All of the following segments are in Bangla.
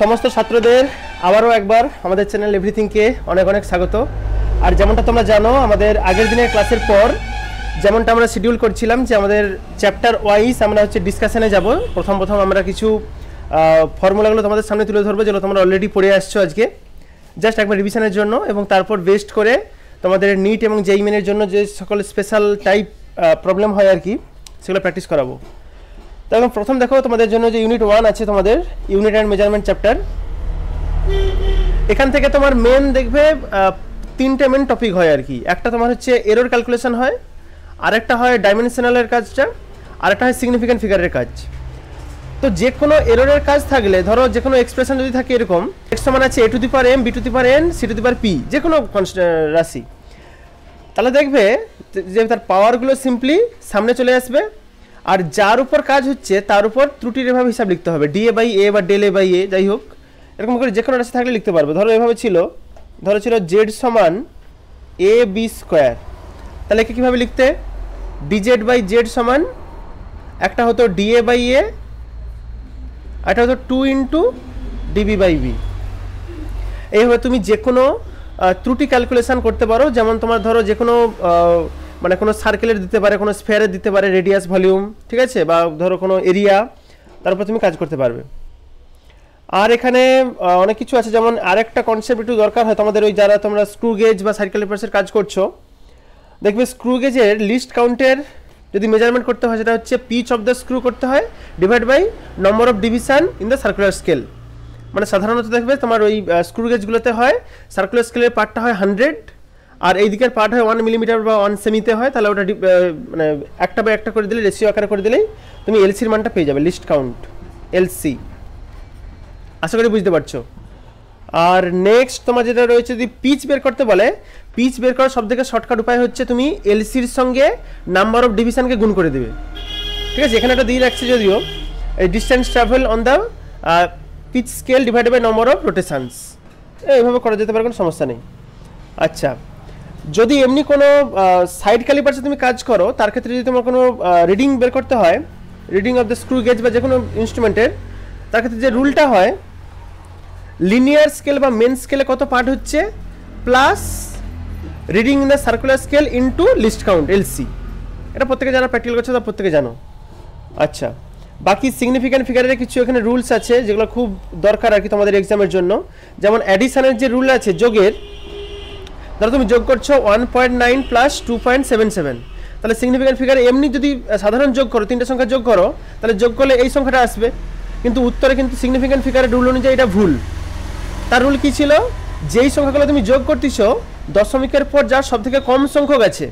সমস্ত ছাত্রদের আবারও একবার আমাদের চ্যানেল এভরিথিংকে অনেক অনেক স্বাগত আর যেমনটা তোমরা জানো আমাদের আগের দিনের ক্লাসের পর যেমনটা আমরা শিডিউল করছিলাম যে আমাদের চ্যাপ্টার ওয়াইজ আমরা হচ্ছে ডিসকাশানে যাব প্রথম প্রথম আমরা কিছু ফর্মুলাগুলো তোমাদের সামনে তুলে ধরবো যেগুলো তোমরা অলরেডি পড়ে আসছো আজকে জাস্ট একবার রিভিশনের জন্য এবং তারপর বেস্ট করে তোমাদের নিট এবং জেইমেনের জন্য যে সকল স্পেশাল টাইপ প্রবলেম হয় আর কি সেগুলো প্র্যাকটিস করাবো তখন প্রথম দেখো তোমাদের জন্য যে ইউনিট ওয়ান আছে তোমাদের ইউনিট অ্যান্ড মেজারমেন্ট চ্যাপ্টার এখান থেকে তোমার মেন দেখবে তিনটে মেন টপিক হয় আর কি একটা তোমার হচ্ছে এরর ক্যালকুলেশন হয় আরেকটা হয় ডাইমেনশনালের কাজটা আরেকটা হয় সিগনিফিক্যান্ট ফিগারের কাজ তো যে কোনো এররের কাজ থাকলে ধরো যে কোনো এক্সপ্রেশন যদি থাকে এরকম এক্স সমান আছে a to the power m b to the power n c to the power p যে কোনো রাশি তাহলে দেখবে যে তার পাওয়ারগুলো সিম্পলি সামনে চলে আসবে আর যার উপর কাজ হচ্ছে তার উপর ত্রুটির এভাবে হিসাব লিখতে হবে ডিএ বাই এ বা ডেলে এ বাই এ যাই হোক এরকম করে যে কোনো রাশি থাকলে লিখতে পারবে ধরো এভাবে ছিল ধরো ছিল জেড সমান এ বি স্কোয়ার তাহলে একে কীভাবে লিখতে ডিজেড বাই জেড সমান একটা হতো ডিএ বাই এ একটা হতো two into d b by b এইভাবে তুমি যে কোনো ত্রুটি ক্যালকুলেশান করতে পারো যেমন তোমার ধরো যে কোনো মানে কোনো সার্কেলের দিতে পারে কোনো স্পেয়ারের দিতে পারে রেডিয়াস ভলিউম ঠিক আছে বা ধরো কোনো এরিয়া তারপর তুমি কাজ করতে পারবে আর এখানে অনেক কিছু আছে যেমন আরেকটা কনসেপ্ট একটু দরকার হয় তোমাদের ওই যারা তোমরা স্ক্রু গেজ বা সার্কেল রিপার্সের কাজ করছো দেখবে স্ক্রু গেজের লিস্ট কাউন্টের যদি মেজারমেন্ট করতে হয় সেটা হচ্ছে পিচ অফ দ্য স্ক্রু করতে হয় divide by number of division in the circular scale মানে সাধারণত দেখবে তোমার ওই স্ক্রু গেজগুলোতে হয় সার্কুলার স্কেলের পার্টটা হয় হান্ড্রেড আর এই দিকের পার্ট হয় ওয়ান মিলিমিটার বা ওয়ান সেমিতে হয় তাহলে ওটা মানে একটা বা একটা করে দিলে রেশিও আকারে করে দিলেই তুমি এলসির মানটা পেয়ে যাবে লিস্ট কাউন্ট এলসি আশা করি বুঝতে পারছো আর নেক্সট তোমার যেটা রয়েছে যদি পিচ বের করতে বলে পিচ বের করার সবথেকে শর্টকাট উপায় হচ্ছে তুমি এলসির সঙ্গে নাম্বার অফ ডিভিশনকে গুণ করে দেবে ঠিক আছে এখানে একটা দিয়ে রাখছে যদিও এই distance travel on the pitch scale divided by number of rotations এইভাবে করা যেতে পারে কোনো সমস্যা নেই আচ্ছা যদি এমনি কোনো সাইড ক্যালিপার্সে তুমি কাজ করো তার ক্ষেত্রে যদি তোমার কোনো রিডিং বের করতে হয় reading of the screw gauge বা যে কোনো ইনস্ট্রুমেন্টের তার ক্ষেত্রে যে রুলটা হয় লিনিয়ার স্কেল বা মেন স্কেলে কত পার্ট হচ্ছে plus reading in the circular scale into least count LC এটা প্রত্যেকে যারা প্র্যাকটিক্যাল করছে তারা প্রত্যেকে জানো আচ্ছা বাকি সিগনিফিক্যান্ট ফিগারের কিছু এখানে রুলস আছে যেগুলো খুব দরকার আর কি তোমাদের এক্সামের জন্য যেমন অ্যাডিশনের যে রুল আছে যোগের ধরো তুমি যোগ করছো one point nine plus two point seven seven তাহলে সিগনিফিক্যান্ট ফিগার এমনি যদি সাধারণ যোগ করো তিনটে সংখ্যা যোগ করো তাহলে যোগ করলে এই সংখ্যাটা আসবে কিন্তু উত্তরে কিন্তু সিগনিফিক্যান্ট ফিগারের রুল অনুযায়ী এটা ভুল তার রুল কী ছিল যেই সংখ্যাগুলো তুমি যোগ করতেছ দশমিকের পর যার থেকে কম সংখ্যক আছে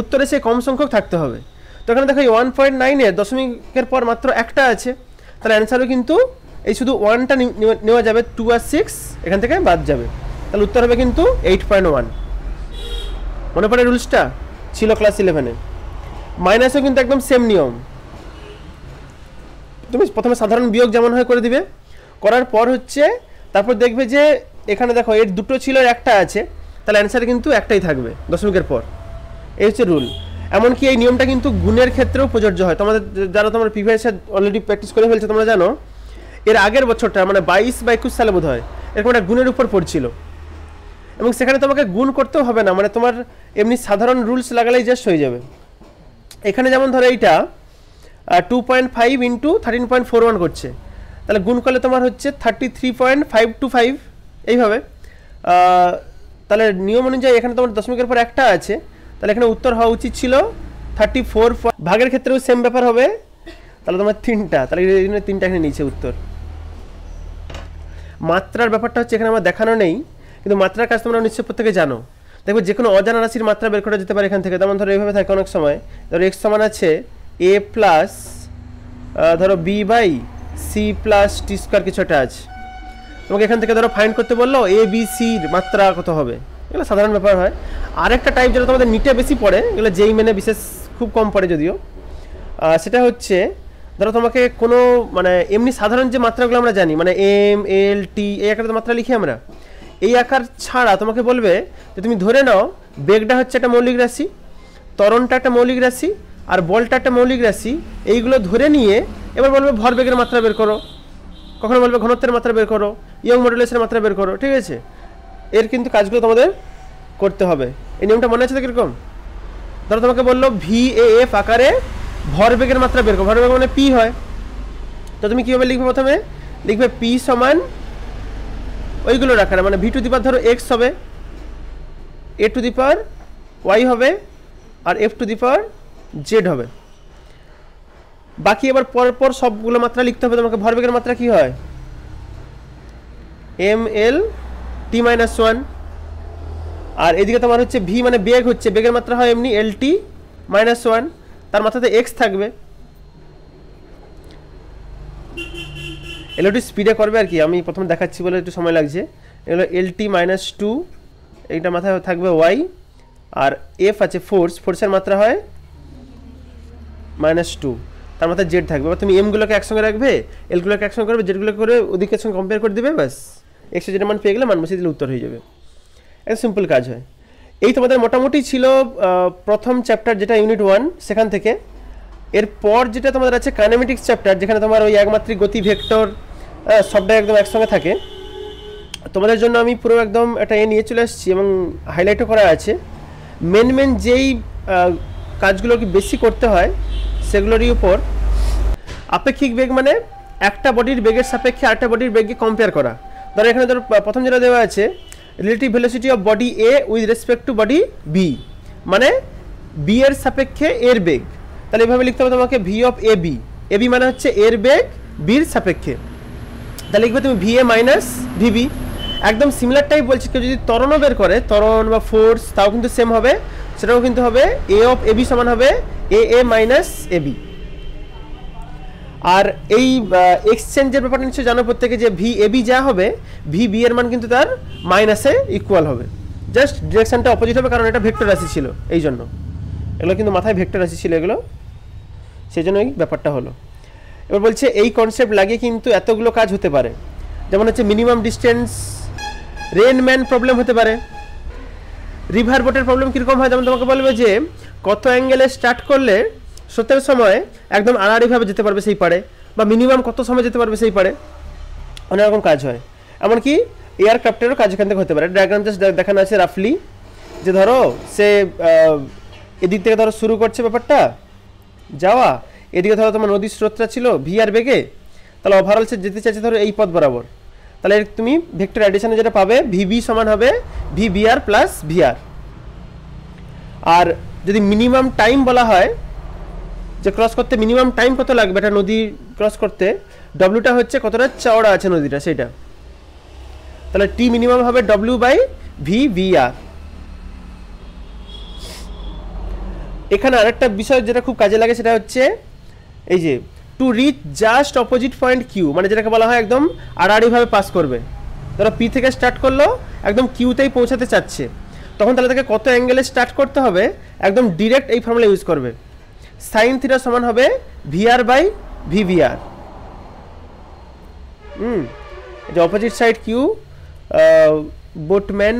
উত্তরে সেই কম সংখ্যক থাকতে হবে তো এখানে দেখো ওয়ান পয়েন্ট নাইনে দশমিকের পর মাত্র একটা আছে তাহলে অ্যান্সারও কিন্তু এই শুধু ওয়ানটা নেওয়া যাবে টু আর সিক্স এখান থেকে বাদ যাবে তাহলে উত্তর হবে কিন্তু এইট পয়েন্ট ওয়ান মনে পড়ে রুলসটা ছিল ক্লাস ইলেভেনে মাইনাসও কিন্তু একদম সেম নিয়ম তুমি প্রথমে সাধারণ বিয়োগ যেমন হয় করে দিবে করার পর হচ্ছে তারপর দেখবে যে এখানে দেখো এর দুটো ছিল একটা আছে তাহলে অ্যান্সার কিন্তু একটাই থাকবে দশমিকের পর এই হচ্ছে রুল এমনকি এই নিয়মটা কিন্তু গুণের ক্ষেত্রেও প্রযোজ্য হয় তোমাদের যারা তোমার প্রিভিয়াসে অলরেডি প্র্যাকটিস করে ফেলছে তোমরা জানো এর আগের বছরটা মানে বাইশ বা একুশ সালে বোধ হয় এরকম একটা গুণের উপর পড়ছিল এবং সেখানে তোমাকে গুণ করতেও হবে না মানে তোমার এমনি সাধারণ রুলস লাগালেই জাস্ট হয়ে যাবে এখানে যেমন ধরো এইটা two point five into thirteen point four one করছে তাহলে গুণ করলে তোমার হচ্ছে thirty three point five two five এইভাবে তাহলে নিয়ম অনুযায়ী এখানে তোমার দশমিকের পর একটা আছে তাহলে এখানে উত্তর হওয়া উচিত ছিল থার্টি ফোর ভাগের ক্ষেত্রেও সেম ব্যাপার হবে তাহলে তোমার তিনটা তাহলে তিনটা এখানে নিচে উত্তর মাত্রার ব্যাপারটা হচ্ছে এখানে আমার দেখানো নেই কিন্তু মাত্রার কাজ তোমরা নিশ্চয় প্রত্যেকে জানো দেখবে যে কোনো অজানা রাশির মাত্রা বের করা যেতে পারে এখান থেকে যেমন ধরো এইভাবে থাকে অনেক সময় ধরো এক্স সমান আছে এ প্লাস ধরো B by C plus T square কিছু একটা আছে তোমাকে এখান থেকে ধরো ফাইন্ড করতে বললো এ বি সির মাত্রা কত হবে এগুলো সাধারণ ব্যাপার হয় আরেকটা টাইপ যেটা তোমাদের নিটে বেশি পড়ে এগুলো যেই মেনে বিশেষ খুব কম পড়ে যদিও সেটা হচ্ছে ধরো তোমাকে কোনো মানে এমনি সাধারণ যে মাত্রাগুলো আমরা জানি মানে এম এল টি এই একটা মাত্রা লিখি আমরা এই আকার ছাড়া তোমাকে বলবে যে তুমি ধরে নাও বেগটা হচ্ছে একটা মৌলিক রাশি তরণটা একটা মৌলিক রাশি আর বলটা একটা মৌলিক রাশি এইগুলো ধরে নিয়ে এবার বলবে ভরবেগের মাত্রা বের করো কখনো বলবে ঘনত্বের মাত্রা বের করো ইয়ং মডুলেশনের মাত্রা বের করো ঠিক আছে এর কিন্তু কাজগুলো তোমাদের করতে হবে এই নিয়মটা মনে আছে তো কীরকম ধরো তোমাকে বললো ভি এ এফ আকারে ভরবেগের মাত্রা বের করো ভরবেগ মানে পি হয় তো তুমি কীভাবে লিখবে প্রথমে লিখবে পি সমান ওইগুলো রাখা না মানে ভি টু দি পাওয়ার ধরো এক্স হবে এ টু দি পাওয়ার ওয়াই হবে আর F to the power Z হবে বাকি এবার পরপর সবগুলো মাত্রা লিখতে হবে তোমাকে ভরবেগের মাত্রা কি হয় M L T minus one আর এদিকে তোমার হচ্ছে ভি মানে বেগ হচ্ছে বেগের মাত্রা হয় এমনি এল টি মাইনাস ওয়ান তার মাথাতে এক্স থাকবে এগুলো একটু স্পিডে করবে আর কি আমি প্রথমে দেখাচ্ছি বলে একটু সময় লাগছে এগুলো এলটি মাইনাস টু এইটা মাথায় থাকবে ওয়াই আর এফ আছে ফোর্স ফোর্সের মাত্রা হয় মাইনাস টু তার মাথায় জেড থাকবে তুমি এমগুলোকে একসঙ্গে রাখবে এলগুলোকে একসঙ্গে করবে জেডগুলো করে ওদিকের সঙ্গে কম্পেয়ার করে দেবে ব্যাস এক্সো জেডের মান পেয়ে গেলে মান বসে দিলে উত্তর হয়ে যাবে একটা সিম্পল কাজ হয় এই তোমাদের মোটামুটি ছিল প্রথম চ্যাপ্টার যেটা ইউনিট ওয়ান সেখান থেকে এরপর যেটা তোমাদের আছে কাইনেমেটিক্স চ্যাপ্টার যেখানে তোমার ওই একমাত্রিক গতি ভেক্টর সবটাই একদম একসঙ্গে থাকে তোমাদের জন্য আমি পুরো একদম এটা এ নিয়ে চলে আসছি এবং হাইলাইটও করা আছে মেন মেন যেই কাজগুলোকে বেশি করতে হয় সেগুলোরই উপর আপেক্ষিক বেগ মানে একটা বডির বেগের সাপেক্ষে আরেকটা বডির বেগকে কম্পেয়ার করা ধরো এখানে ধরো প্রথম যেটা দেওয়া আছে relative velocity of body A with respect to body B মানে বি এর সাপেক্ষে এর বেগ তাহলে এভাবে লিখতে হবে তোমাকে V of A B A B মানে হচ্ছে এর বেগ বির সাপেক্ষে তাহলে লিখবে তুমি ভিএ মাইনাস ভিবি একদম সিমিলার টাইপ বলছি কেউ যদি তরণও বের করে তরণ বা ফোর্স তাও কিন্তু সেম হবে সেটাও কিন্তু হবে এ অফ এবি সমান হবে এ এ মাইনাস এবি আর এই এক্সচেঞ্জের ব্যাপারটা নিশ্চয়ই জানো প্রত্যেকে যে ভি এবি যা হবে ভি বি এর মান কিন্তু তার মাইনাসে ইকুয়াল হবে জাস্ট ডিরেকশনটা অপোজিট হবে কারণ এটা ভেক্টর রাশি ছিল এই জন্য এগুলো কিন্তু মাথায় ভেক্টর রাশি ছিল এগুলো সেই জন্য এই ব্যাপারটা হলো এবার বলছে এই কনসেপ্ট লাগিয়ে কিন্তু এতগুলো কাজ হতে পারে যেমন হচ্ছে মিনিমাম ডিস্টেন্স রেনম্যান প্রবলেম হতে পারে রিভার বোটের প্রবলেম কীরকম হয় যেমন তোমাকে বলবে যে কত অ্যাঙ্গেলে স্টার্ট করলে স্রোতের সময় একদম আড়াআড়িভাবে যেতে পারবে সেই পারে বা মিনিমাম কত সময় যেতে পারবে সেই পারে অনেক রকম কাজ হয় এমনকি এয়ারক্রাফ্টেরও কাজ এখান থেকে হতে পারে ড্রাগন জাস্ট দেখানো আছে রাফলি যে ধরো সে এদিক থেকে ধরো শুরু করছে ব্যাপারটা যাওয়া এদিকে ধরো তোমার নদীর স্রোতটা ছিল ভি আর বেগে তাহলে ওভারঅল সে যেতে চাইছে ধরো এই পথ বরাবর তাহলে তুমি ভেক্টর অ্যাডিশনে যেটা পাবে ভিবি সমান হবে V R plus V R আর যদি মিনিমাম টাইম বলা হয় যে ক্রস করতে মিনিমাম টাইম কত লাগবে এটা নদী ক্রস করতে ডব্লিউটা হচ্ছে কতটা চওড়া আছে নদীটা সেটা তাহলে টি মিনিমাম হবে ডব্লিউ বাই ভি আর এখানে আরেকটা বিষয় যেটা খুব কাজে লাগে সেটা হচ্ছে এই যে to reach just opposite point Q মানে যেটাকে বলা হয় একদম আড়াআড়িভাবে পাস করবে ধরো পি থেকে স্টার্ট করলো একদম কিউতেই পৌঁছাতে চাচ্ছে তখন তাহলে তাকে কত অ্যাঙ্গেলে স্টার্ট করতে হবে একদম ডিরেক্ট এই ফর্মুলা ইউজ করবে সাইন থিটা সমান হবে ভিআর বাই ভিভিআর হুম যে opposite side Q boatman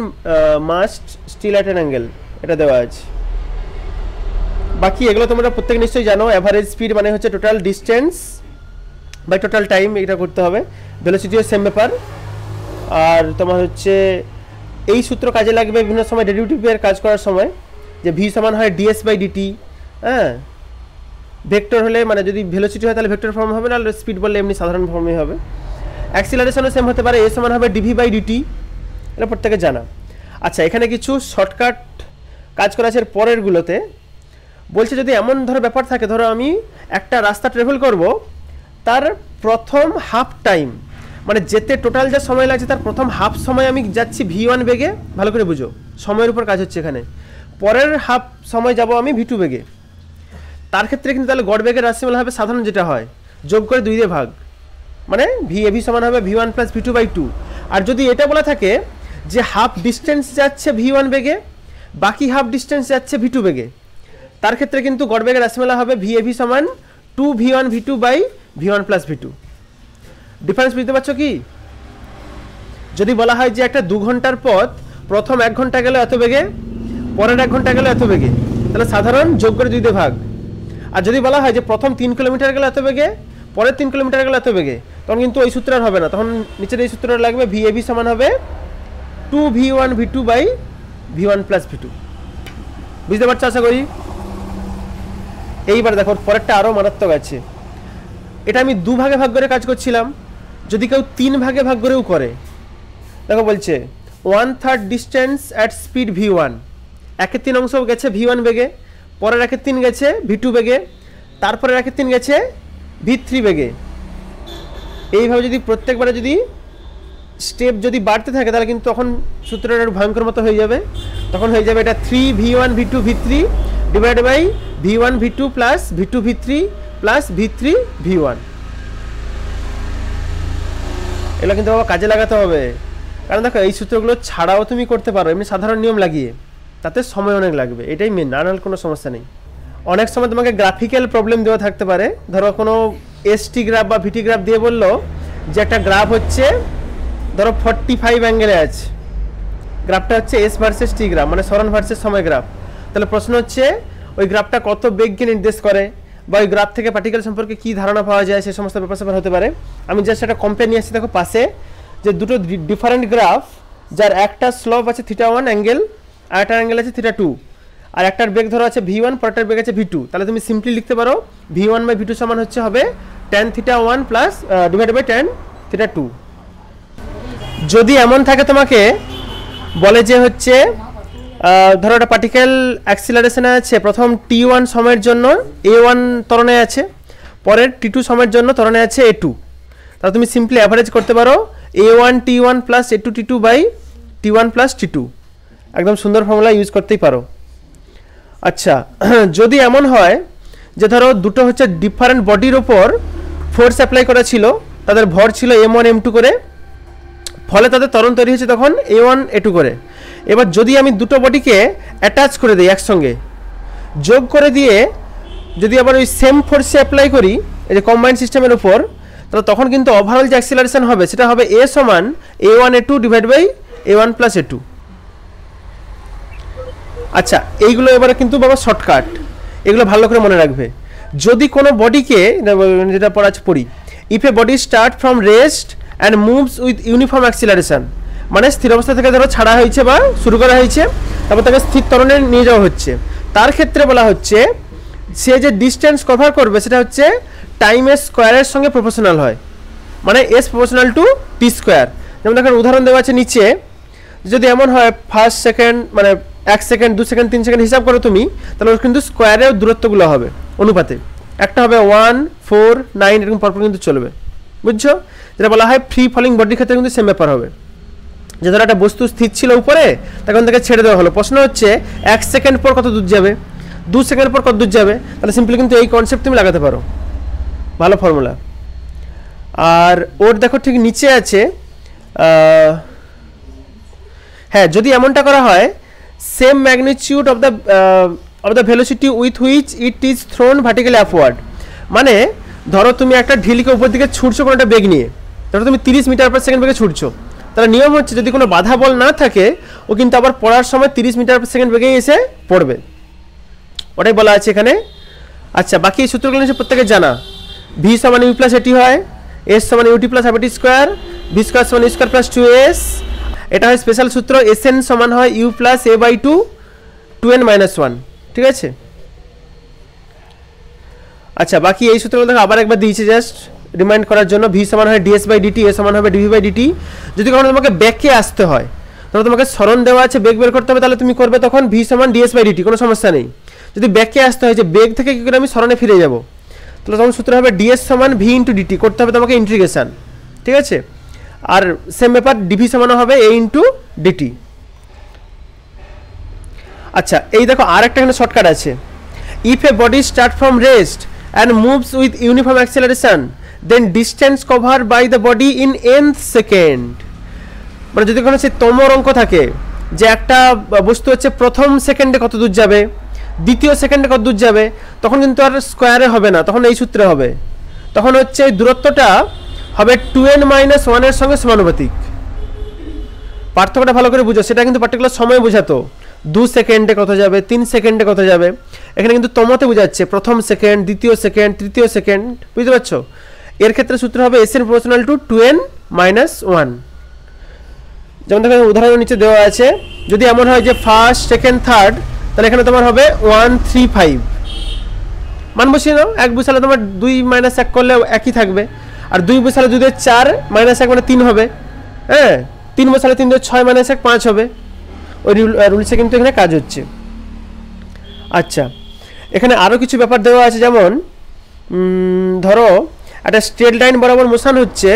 must steer at an angle এটা দেওয়া আছে বাকি এগুলো তোমরা প্রত্যেক নিশ্চয়ই জানো অ্যাভারেজ স্পিড মানে হচ্ছে টোটাল ডিস্টেন্স বা টোটাল টাইম এটা করতে হবে ভেলোসিটিও সেম ব্যাপার আর তোমার হচ্ছে এই সূত্র কাজে লাগবে বিভিন্ন সময় ডেডিউটিভের কাজ করার সময় যে ভি সমান হয় ডিএস বাই ডিটি হ্যাঁ ভেক্টর হলে মানে যদি ভেলোসিটি হয় তাহলে ভেক্টর ফর্ম হবে না স্পিড বললে এমনি সাধারণ ফর্মই হবে অ্যাক্সিলারেশনও সেম হতে পারে এ সমান হবে ডিভি বাই ডিটি এটা প্রত্যেকে জানা আচ্ছা এখানে কিছু শর্টকাট কাজ করা আছে পরেরগুলোতে বলছে যদি এমন ধরো ব্যাপার থাকে ধরো আমি একটা রাস্তা ট্রেভেল করব তার প্রথম হাফ টাইম মানে যেতে টোটাল যা সময় লাগছে তার প্রথম হাফ সময় আমি যাচ্ছি ভি ওয়ান বেগে ভালো করে বুঝো সময়ের উপর কাজ হচ্ছে এখানে পরের হাফ সময় যাব আমি ভি টু বেগে তার ক্ষেত্রে কিন্তু তাহলে গড় বেগের রাশিমালা হবে সাধারণ যেটা হয় যোগ করে দুই দিয়ে ভাগ মানে ভি এ ভি সমান হবে V one plus V two by two আর যদি এটা বলা থাকে যে হাফ ডিস্টেন্স যাচ্ছে ভি ওয়ান বেগে বাকি হাফ ডিস্টেন্স যাচ্ছে ভি টু বেগে তার ক্ষেত্রে কিন্তু গড়বেগের রাশিমালা হবে ভি এভি সমান two V one V two by V one plus V two difference বুঝতে পারছো কি যদি বলা হয় যে একটা দু ঘন্টার পথ প্রথম এক ঘন্টা গেলে এত বেগে পরের এক ঘন্টা গেলে এত বেগে তাহলে সাধারণ যোগ করে দুইতে ভাগ আর যদি বলা হয় যে প্রথম তিন কিলোমিটার গেলে এত বেগে পরের তিন কিলোমিটার গেলে এত বেগে তখন কিন্তু ওই সূত্র আর হবে না তখন নিচের এই সূত্রটা লাগবে ভি এভি সমান হবে two V one V two by V one plus V two বুঝতে পারছো আশা করি এইবার দেখো পরেরটা আরও মারাত্মক আছে এটা আমি দু ভাগে ভাগ করে কাজ করছিলাম যদি কেউ তিন ভাগে ভাগ করেও করে দেখো বলছে one third distance at speed V one একের তিন অংশ গেছে ভি ওয়ান বেগে পরের একের তিন গেছে ভি টু বেগে তারপরের একের তিন গেছে ভি থ্রি বেগে এইভাবে যদি প্রত্যেকবারে যদি স্টেপ যদি বাড়তে থাকে তাহলে কিন্তু তখন সূত্রটা ভয়ঙ্কর মতো হয়ে যাবে তখন হয়ে যাবে এটা three V one V two V three divided by v1 v2 plus v2 v3 plus v3 v1 এগুলো কিন্তু বাবা কাজে লাগাতে হবে কারণ দেখো এই সূত্রগুলো ছাড়াও তুমি করতে পারো এমনি সাধারণ নিয়ম লাগিয়ে তাতে সময় অনেক লাগবে এটাই মেন নানাল কোনো সমস্যা নেই অনেক সময় তোমাকে গ্রাফিক্যাল প্রবলেম দেওয়া থাকতে পারে ধরো কোনো এসটি গ্রাফ বা ভিটি গ্রাফ দিয়ে বললো যে একটা গ্রাফ হচ্ছে ধরো ফর্টি ফাইভ অ্যাঙ্গেলে আছে গ্রাফটা হচ্ছে এস ভার্সেস টি গ্রাফ মানে সরণ ভার্সেস সময় গ্রাফ তাহলে প্রশ্ন হচ্ছে ওই গ্রাফটা কত বেগকে নির্দেশ করে বা ওই গ্রাফ থেকে পার্টিকেল সম্পর্কে কি ধারণা পাওয়া যায় সে সমস্ত ব্যাপার স্যাপার হতে পারে আমি জাস্ট একটা কম্পেয়ার নিয়ে আসছি দেখো পাশে যে দুটো ডিফারেন্ট গ্রাফ যার একটা স্লোপ আছে থিটা ওয়ান অ্যাঙ্গেল আর একটা অ্যাঙ্গেল আছে থিটা টু আর একটার বেগ ধরো আছে ভি ওয়ান পরটার বেগ আছে ভি টু তাহলে তুমি সিম্পলি লিখতে পারো V one by V two সমান হচ্ছে হবে tan theta one plus divide by tan theta two যদি এমন থাকে তোমাকে বলে যে হচ্ছে ধরো একটা পার্টিকেল অ্যাক্সিলারেশনে আছে প্রথম টি ওয়ান সময়ের জন্য এ ওয়ান তরণে আছে পরের টি টু সময়ের জন্য তরণে আছে এ টু তাহলে তুমি সিম্পলি অ্যাভারেজ করতে পারো A one T one plus A two T two by T one plus T two একদম সুন্দর ফর্মুলা ইউজ করতেই পারো আচ্ছা যদি এমন হয় যে ধরো দুটো হচ্ছে ডিফারেন্ট বডির ওপর ফোর্স অ্যাপ্লাই করা ছিল তাদের ভর ছিল এম ওয়ান এম টু করে ফলে তাদের তরণ তৈরি হচ্ছে তখন এ ওয়ান এ টু করে এবার যদি আমি দুটো বডিকে অ্যাটাচ করে দিই একসঙ্গে যোগ করে দিয়ে যদি আবার ওই সেম ফোর্সে অ্যাপ্লাই করি এই যে কম্বাইন্ড সিস্টেমের উপর তাহলে তখন কিন্তু ওভারঅল যে অ্যাক্সিলারেশন হবে সেটা হবে এ সমান A one A two divide by A one plus A two আচ্ছা এইগুলো এবারে কিন্তু বাবা শর্টকাট এগুলো ভালো করে মনে রাখবে যদি কোনো বডিকে যেটা পড়া পড়ি if a body start from rest and moves with uniform acceleration মানে স্থির অবস্থা থেকে ধরো ছাড়া হয়েছে বা শুরু করা হয়েছে তারপর তাকে স্থির তরণে নিয়ে যাওয়া হচ্ছে তার ক্ষেত্রে বলা হচ্ছে সে যে ডিস্টেন্স কভার করবে সেটা হচ্ছে টাইমের স্কোয়ারের সঙ্গে প্রফেশনাল হয় মানে S proportional to T square যেমন দেখেন উদাহরণ দেওয়া আছে নিচে যদি এমন হয় ফার্স্ট সেকেন্ড মানে এক সেকেন্ড দু সেকেন্ড তিন সেকেন্ড হিসাব করো তুমি তাহলে ওর কিন্তু স্কোয়ারের দূরত্বগুলো হবে অনুপাতে একটা হবে ওয়ান ফোর নাইন এরকম পরপর কিন্তু চলবে বুঝছো যেটা বলা হয় ফ্রি ফলিং বডির ক্ষেত্রে কিন্তু সেম ব্যাপার হবে যে ধরো একটা বস্তু স্থির ছিল উপরে তখন তাকে ছেড়ে দেওয়া হলো প্রশ্ন হচ্ছে এক সেকেন্ড পর কত দূর যাবে দু সেকেন্ড পর কত দূর যাবে তাহলে সিম্পলি কিন্তু এই কনসেপ্ট তুমি লাগাতে পারো ভালো ফর্মুলা আর ওর দেখো ঠিক নিচে আছে হ্যাঁ যদি এমনটা করা হয় same magnitude of the of the velocity with which it is thrown vertically upward মানে ধরো তুমি একটা ঢিলকে উপর দিকে ছুটছো কোনো একটা বেগ নিয়ে ধরো তুমি তিরিশ মিটার পার সেকেন্ড বেগে ছুটছো তাহলে নিয়ম হচ্ছে যদি কোনো বাধা বল না থাকে ও কিন্তু আবার পড়ার সময় তিরিশ মিটার পার সেকেন্ড বেগেই এসে পড়বে ওটাই বলা আছে এখানে আচ্ছা বাকি এই সূত্রগুলো হচ্ছে প্রত্যেকে জানা ভি সমান ইউ প্লাস এটি হয় এস সমান ইউটি প্লাস আপিটি স্কোয়ার ভি স্কোয়ার সমান U square plus two S এটা হয় স্পেশাল সূত্র এস এন সমান হয় U plus A by two two N minus one ঠিক আছে আচ্ছা বাকি এই সূত্রগুলো দেখো আবার একবার দিয়েছে জাস্ট রিমাইন্ড করার জন্য ভি সমান হয় ডিএস বাই ডিটি এ সমান হবে ডিভি বাই ডিটি যদি কখনো তোমাকে ব্যাকে আসতে হয় তাহলে তোমাকে স্মরণ দেওয়া আছে বেগ বের করতে হবে তাহলে তুমি করবে তখন ভি সমান ডিএস বাই ডিটি কোনো সমস্যা নেই যদি ব্যাকে আসতে হয় যে বেগ থেকে কী করে আমি স্মরণে ফিরে যাব তাহলে তখন সূত্র হবে ডিএস সমান ভি ইন্টু ডিটি করতে হবে তোমাকে ইন্টিগ্রেশন ঠিক আছে আর সেম ব্যাপার ডিভি সমান হবে এ ইন্টু ডিটি আচ্ছা এই দেখো আর একটা এখানে শর্টকাট আছে if a body start from rest and moves with uniform acceleration then distance covered by the body in n second মানে যদি কোনো সে তোমর অঙ্ক থাকে যে একটা বস্তু হচ্ছে প্রথম সেকেন্ডে কত দূর যাবে দ্বিতীয় সেকেন্ডে কত দূর যাবে তখন কিন্তু আর স্কোয়ারে হবে না তখন এই সূত্রে হবে তখন হচ্ছে এই দূরত্বটা হবে টু এন মাইনাস ওয়ানের সঙ্গে সমানুপাতিক পার্থক্যটা ভালো করে বুঝো সেটা কিন্তু পার্টিকুলার সময় বোঝাতো দু সেকেন্ডে কোথায় যাবে তিন সেকেন্ডে কোথায় যাবে এখানে কিন্তু তমতে বোঝাচ্ছে প্রথম সেকেন্ড দ্বিতীয় সেকেন্ড তৃতীয় সেকেন্ড বুঝতে পারছো এর ক্ষেত্রে সূত্র হবে S N two two N minus one যেমন দেখো উদাহরণ নিচে দেওয়া আছে যদি এমন হয় যে ফার্স্ট সেকেন্ড থার্ড তাহলে এখানে তোমার হবে ওয়ান থ্রি ফাইভ মান বসিয়ে নাও এক বসালে তোমার দুই মাইনাস এক করলে একই থাকবে আর দুই বসালে দুই চার মাইনাস এক মানে তিন হবে হ্যাঁ তিন বসালে তিন দু ছয় মাইনাস এক পাঁচ হবে ওই রুলসে কিন্তু এখানে কাজ হচ্ছে আচ্ছা এখানে আরও কিছু ব্যাপার দেওয়া আছে যেমন ধরো একটা স্ট্রেট লাইন বরাবর মোশান হচ্ছে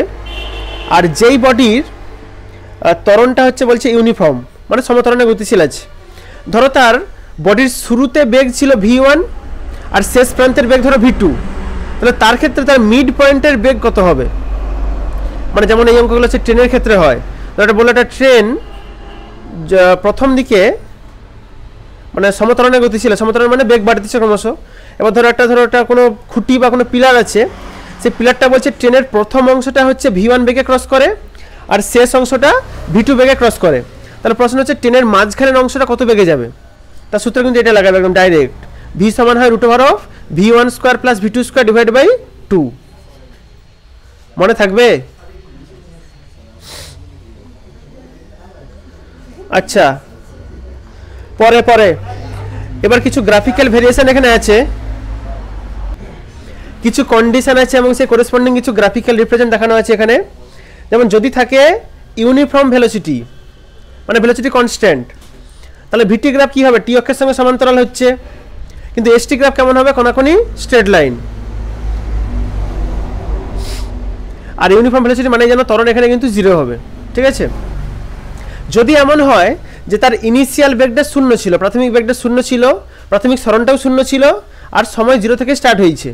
আর যেই বডির তরণটা হচ্ছে বলছে ইউনিফর্ম মানে সমতরণে গতিশীল আছে ধরো তার বডির শুরুতে বেগ ছিল ভি ওয়ান আর শেষ প্রান্তের বেগ ধরো ভি টু তাহলে তার ক্ষেত্রে তার মিড পয়েন্টের বেগ কত হবে মানে যেমন এই অঙ্কগুলো হচ্ছে ট্রেনের ক্ষেত্রে হয় ধরো বললো একটা ট্রেন প্রথম দিকে মানে সমতরণে গতি ছিল সমতরণ মানে বেগ বাড়তেছে ক্রমশ এবার ধরো একটা ধরো একটা কোনো খুঁটি বা কোনো পিলার আছে সেই পিলারটা বলছে ট্রেনের প্রথম অংশটা হচ্ছে ভি ওয়ান বেগে ক্রস করে আর শেষ অংশটা ভি টু বেগে ক্রস করে তাহলে প্রশ্ন হচ্ছে ট্রেনের মাঝখানের অংশটা কত বেগে যাবে তার সূত্র কিন্তু এটা লাগাবে একদম ডাইরেক্ট ভি সমান হয় root over of V one square plus V two square divide by two মনে থাকবে আচ্ছা পরে পরে এবার কিছু গ্রাফিক্যাল ভেরিয়েশন এখানে আছে কিছু কন্ডিশন আছে এবং সেই করেসপন্ডিং কিছু গ্রাফিক্যাল রিপ্রেজেন্ট দেখানো আছে এখানে যেমন যদি থাকে ইউনিফর্ম ভেলোসিটি মানে ভেলোসিটি কনস্ট্যান্ট তাহলে ভিটি গ্রাফ কী হবে টি অক্ষের সঙ্গে সমান্তরাল হচ্ছে কিন্তু এসটি গ্রাফ কেমন হবে কোনাকোনি স্ট্রেট লাইন আর ইউনিফর্ম ভেলোসিটি মানে যেন তরণ এখানে কিন্তু জিরো হবে ঠিক আছে যদি এমন হয় যে তার ইনিশিয়াল বেগটা শূন্য ছিল প্রাথমিক বেগটা শূন্য ছিল প্রাথমিক স্মরণটাও শূন্য ছিল আর সময় জিরো থেকে স্টার্ট হয়েছে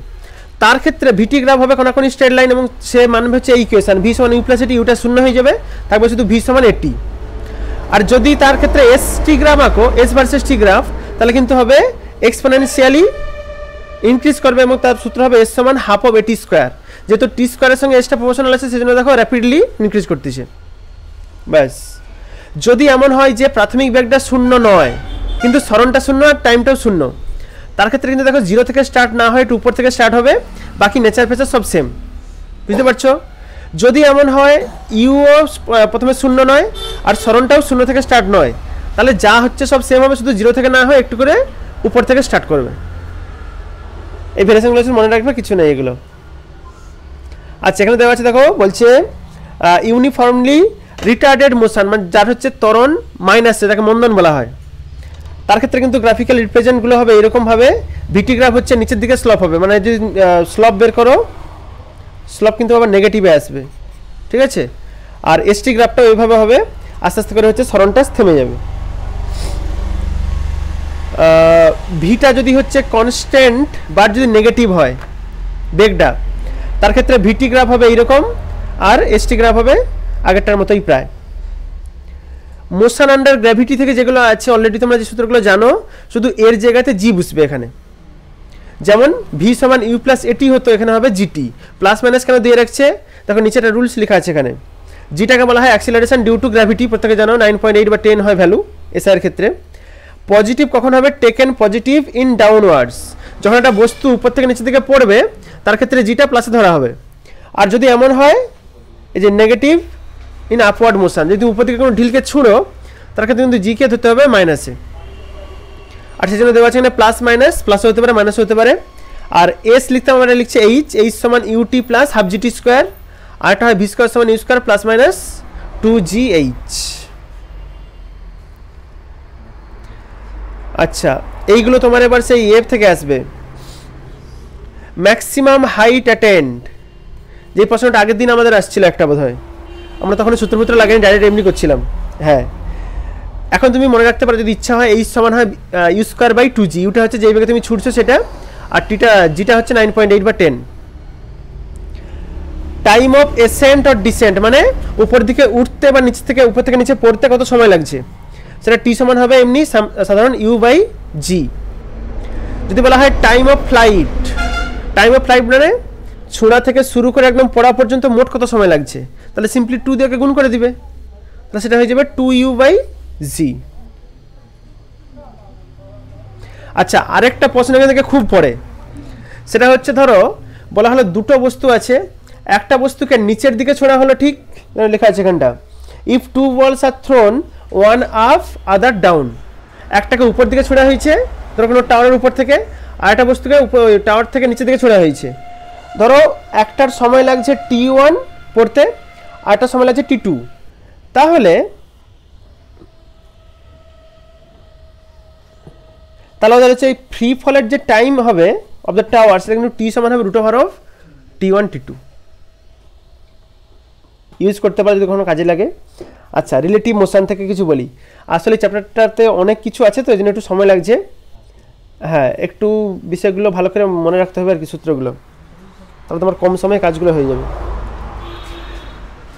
তার ক্ষেত্রে ভিটি গ্রাফ হবে কোনো কোনো স্ট্রেট লাইন এবং সে মানবে হচ্ছে এই ইকুয়েশন ভি সমান ইউ প্লাস এটি ইউটা শূন্য হয়ে যাবে থাকবে শুধু ভি সমান এটি আর যদি তার ক্ষেত্রে এস টি গ্রাফ আঁকো এস ভার্সেস টি গ্রাফ তাহলে কিন্তু হবে এক্সপোনেনশিয়ালি ইনক্রিজ করবে এবং তার সূত্র হবে এস সমান হাফ অফ এটি স্কোয়ার যেহেতু টি স্কোয়ারের সঙ্গে এসটা প্রপোশনাল আছে সেজন্য দেখো র্যাপিডলি ইনক্রিজ করতেছে ব্যাস যদি এমন হয় যে প্রাথমিক ব্যাগটা শূন্য নয় কিন্তু স্মরণটা শূন্য আর টাইমটাও শূন্য তার ক্ষেত্রে কিন্তু দেখো জিরো থেকে স্টার্ট না হয় টু উপর থেকে স্টার্ট হবে বাকি নেচার ফেচার সব সেম বুঝতে পারছো যদি এমন হয় ইউও প্রথমে শূন্য নয় আর স্মরণটাও শূন্য থেকে স্টার্ট নয় তাহলে যা হচ্ছে সব সেম হবে শুধু জিরো থেকে না হয় একটু করে উপর থেকে স্টার্ট করবে এই ভেরিয়েশনগুলো মনে রাখবে কিছু নেই এগুলো আচ্ছা এখানে দেওয়া আছে দেখো বলছে ইউনিফর্মলি রিটার্ডেড মোশন মানে যার হচ্ছে তরণ মাইনাসে যাকে মন্দন বলা হয় তার ক্ষেত্রে কিন্তু গ্রাফিক্যাল রিপ্রেজেন্টগুলো হবে এরকমভাবে ভিটিগ্রাফ হচ্ছে নিচের দিকে স্লপ হবে মানে যদি স্লপ বের করো স্লপ কিন্তু আবার নেগেটিভে আসবে ঠিক আছে আর এসটি গ্রাফটা ওইভাবে হবে আস্তে আস্তে করে হচ্ছে সরণটা থেমে যাবে ভিটা যদি হচ্ছে কনস্ট্যান্ট বা যদি নেগেটিভ হয় বেগটা তার ক্ষেত্রে ভিটি গ্রাফ হবে এইরকম আর এসটি গ্রাফ হবে আগেরটার মতোই প্রায় মোশন আন্ডার গ্র্যাভিটি থেকে যেগুলো আছে অলরেডি তোমরা যে সূত্রগুলো জানো শুধু এর জায়গাতে জি বুঝবে এখানে যেমন ভি সমান ইউ প্লাস এটি হতো এখানে হবে জিটি প্লাস মাইনাস কেন দিয়ে রাখছে তখন নিচেটা রুলস লেখা আছে এখানে জিটাকে বলা হয় অ্যাক্সিলারেশন ডিউ টু গ্র্যাভিটি প্রত্যেকে জানো নাইন পয়েন্ট এইট বা টেন হয় ভ্যালু এসআর ক্ষেত্রে পজিটিভ কখন হবে টেকেন পজিটিভ ইন ডাউনওয়ার্ডস যখন একটা বস্তু উপর থেকে নিচের দিকে পড়বে তার ক্ষেত্রে জিটা প্লাসে ধরা হবে আর যদি এমন হয় এই যে নেগেটিভ ইন আপওয়ার্ড মোশান যদি উপর থেকে কোনো ঢিলকে ছুঁড়ো তার ক্ষেত্রে কিন্তু জিকে ধরতে হবে মাইনাসে আর সেজন্য দেওয়া আছে প্লাস মাইনাস প্লাস হতে পারে মাইনাস হতে পারে আর এস লিখতে আমরা লিখছি এইচ এইচ সমান UT plus half GT square আর একটা হয় ভি স্কোয়ার সমান U square plus minus two G H আচ্ছা এইগুলো তোমার এবার সেই এফ থেকে আসবে ম্যাক্সিমাম হাইট অ্যাটেন্ড যে প্রশ্নটা আগের দিন আমাদের আসছিল একটা বোধ হয় আমরা তখন সূত্রপুত্র লাগাইনি ডাইরেক্ট এমনি করছিলাম হ্যাঁ এখন তুমি মনে রাখতে পারো যদি ইচ্ছা হয় এই সমান হয় U square by two G ইউটা হচ্ছে যে বেগে তুমি ছুটছো সেটা আর টিটা জিটা হচ্ছে নাইন পয়েন্ট এইট বা ten time of ascent or descent মানে উপর দিকে উঠতে বা নিচ থেকে উপর থেকে নিচে পড়তে কত সময় লাগছে সেটা টি সমান হবে এমনি সাধারণ ইউ বাই জি যদি বলা হয় time of flight time of flight মানে ছোড়া থেকে শুরু করে একদম পড়া পর্যন্ত মোট কত সময় লাগছে তাহলে সিম্পলি টু দিয়ে গুণ করে দিবে তাহলে সেটা হয়ে যাবে টু ইউ বাই জি আচ্ছা আরেকটা প্রশ্ন এখান থেকে খুব পড়ে সেটা হচ্ছে ধরো বলা হলো দুটো বস্তু আছে একটা বস্তুকে নিচের দিকে ছোঁড়া হলো ঠিক লেখা আছে এখানটা if two balls are thrown one up other down একটাকে উপর দিকে ছোঁড়া হয়েছে ধরো কোনো টাওয়ারের উপর থেকে আর একটা বস্তুকে টাওয়ার থেকে নিচের দিকে ছোঁড়া হয়েছে ধরো একটার সময় লাগছে টি ওয়ান পড়তে আরেকটা সময় লাগছে টি টু তাহলে তাহলে আমাদের হচ্ছে এই ফ্রি ফলের যে টাইম হবে অফ দ্য টাওয়ার সেটা কিন্তু টি সমান হবে root over of T one T two use করতে পারে যদি কখনো কাজে লাগে আচ্ছা রিলেটিভ মোশান থেকে কিছু বলি আসলে চ্যাপ্টারটাতে অনেক কিছু আছে তো এই জন্য একটু সময় লাগছে হ্যাঁ একটু বিষয়গুলো ভালো করে মনে রাখতে হবে আর কি সূত্রগুলো তাহলে তোমার কম সময়ে কাজগুলো হয়ে যাবে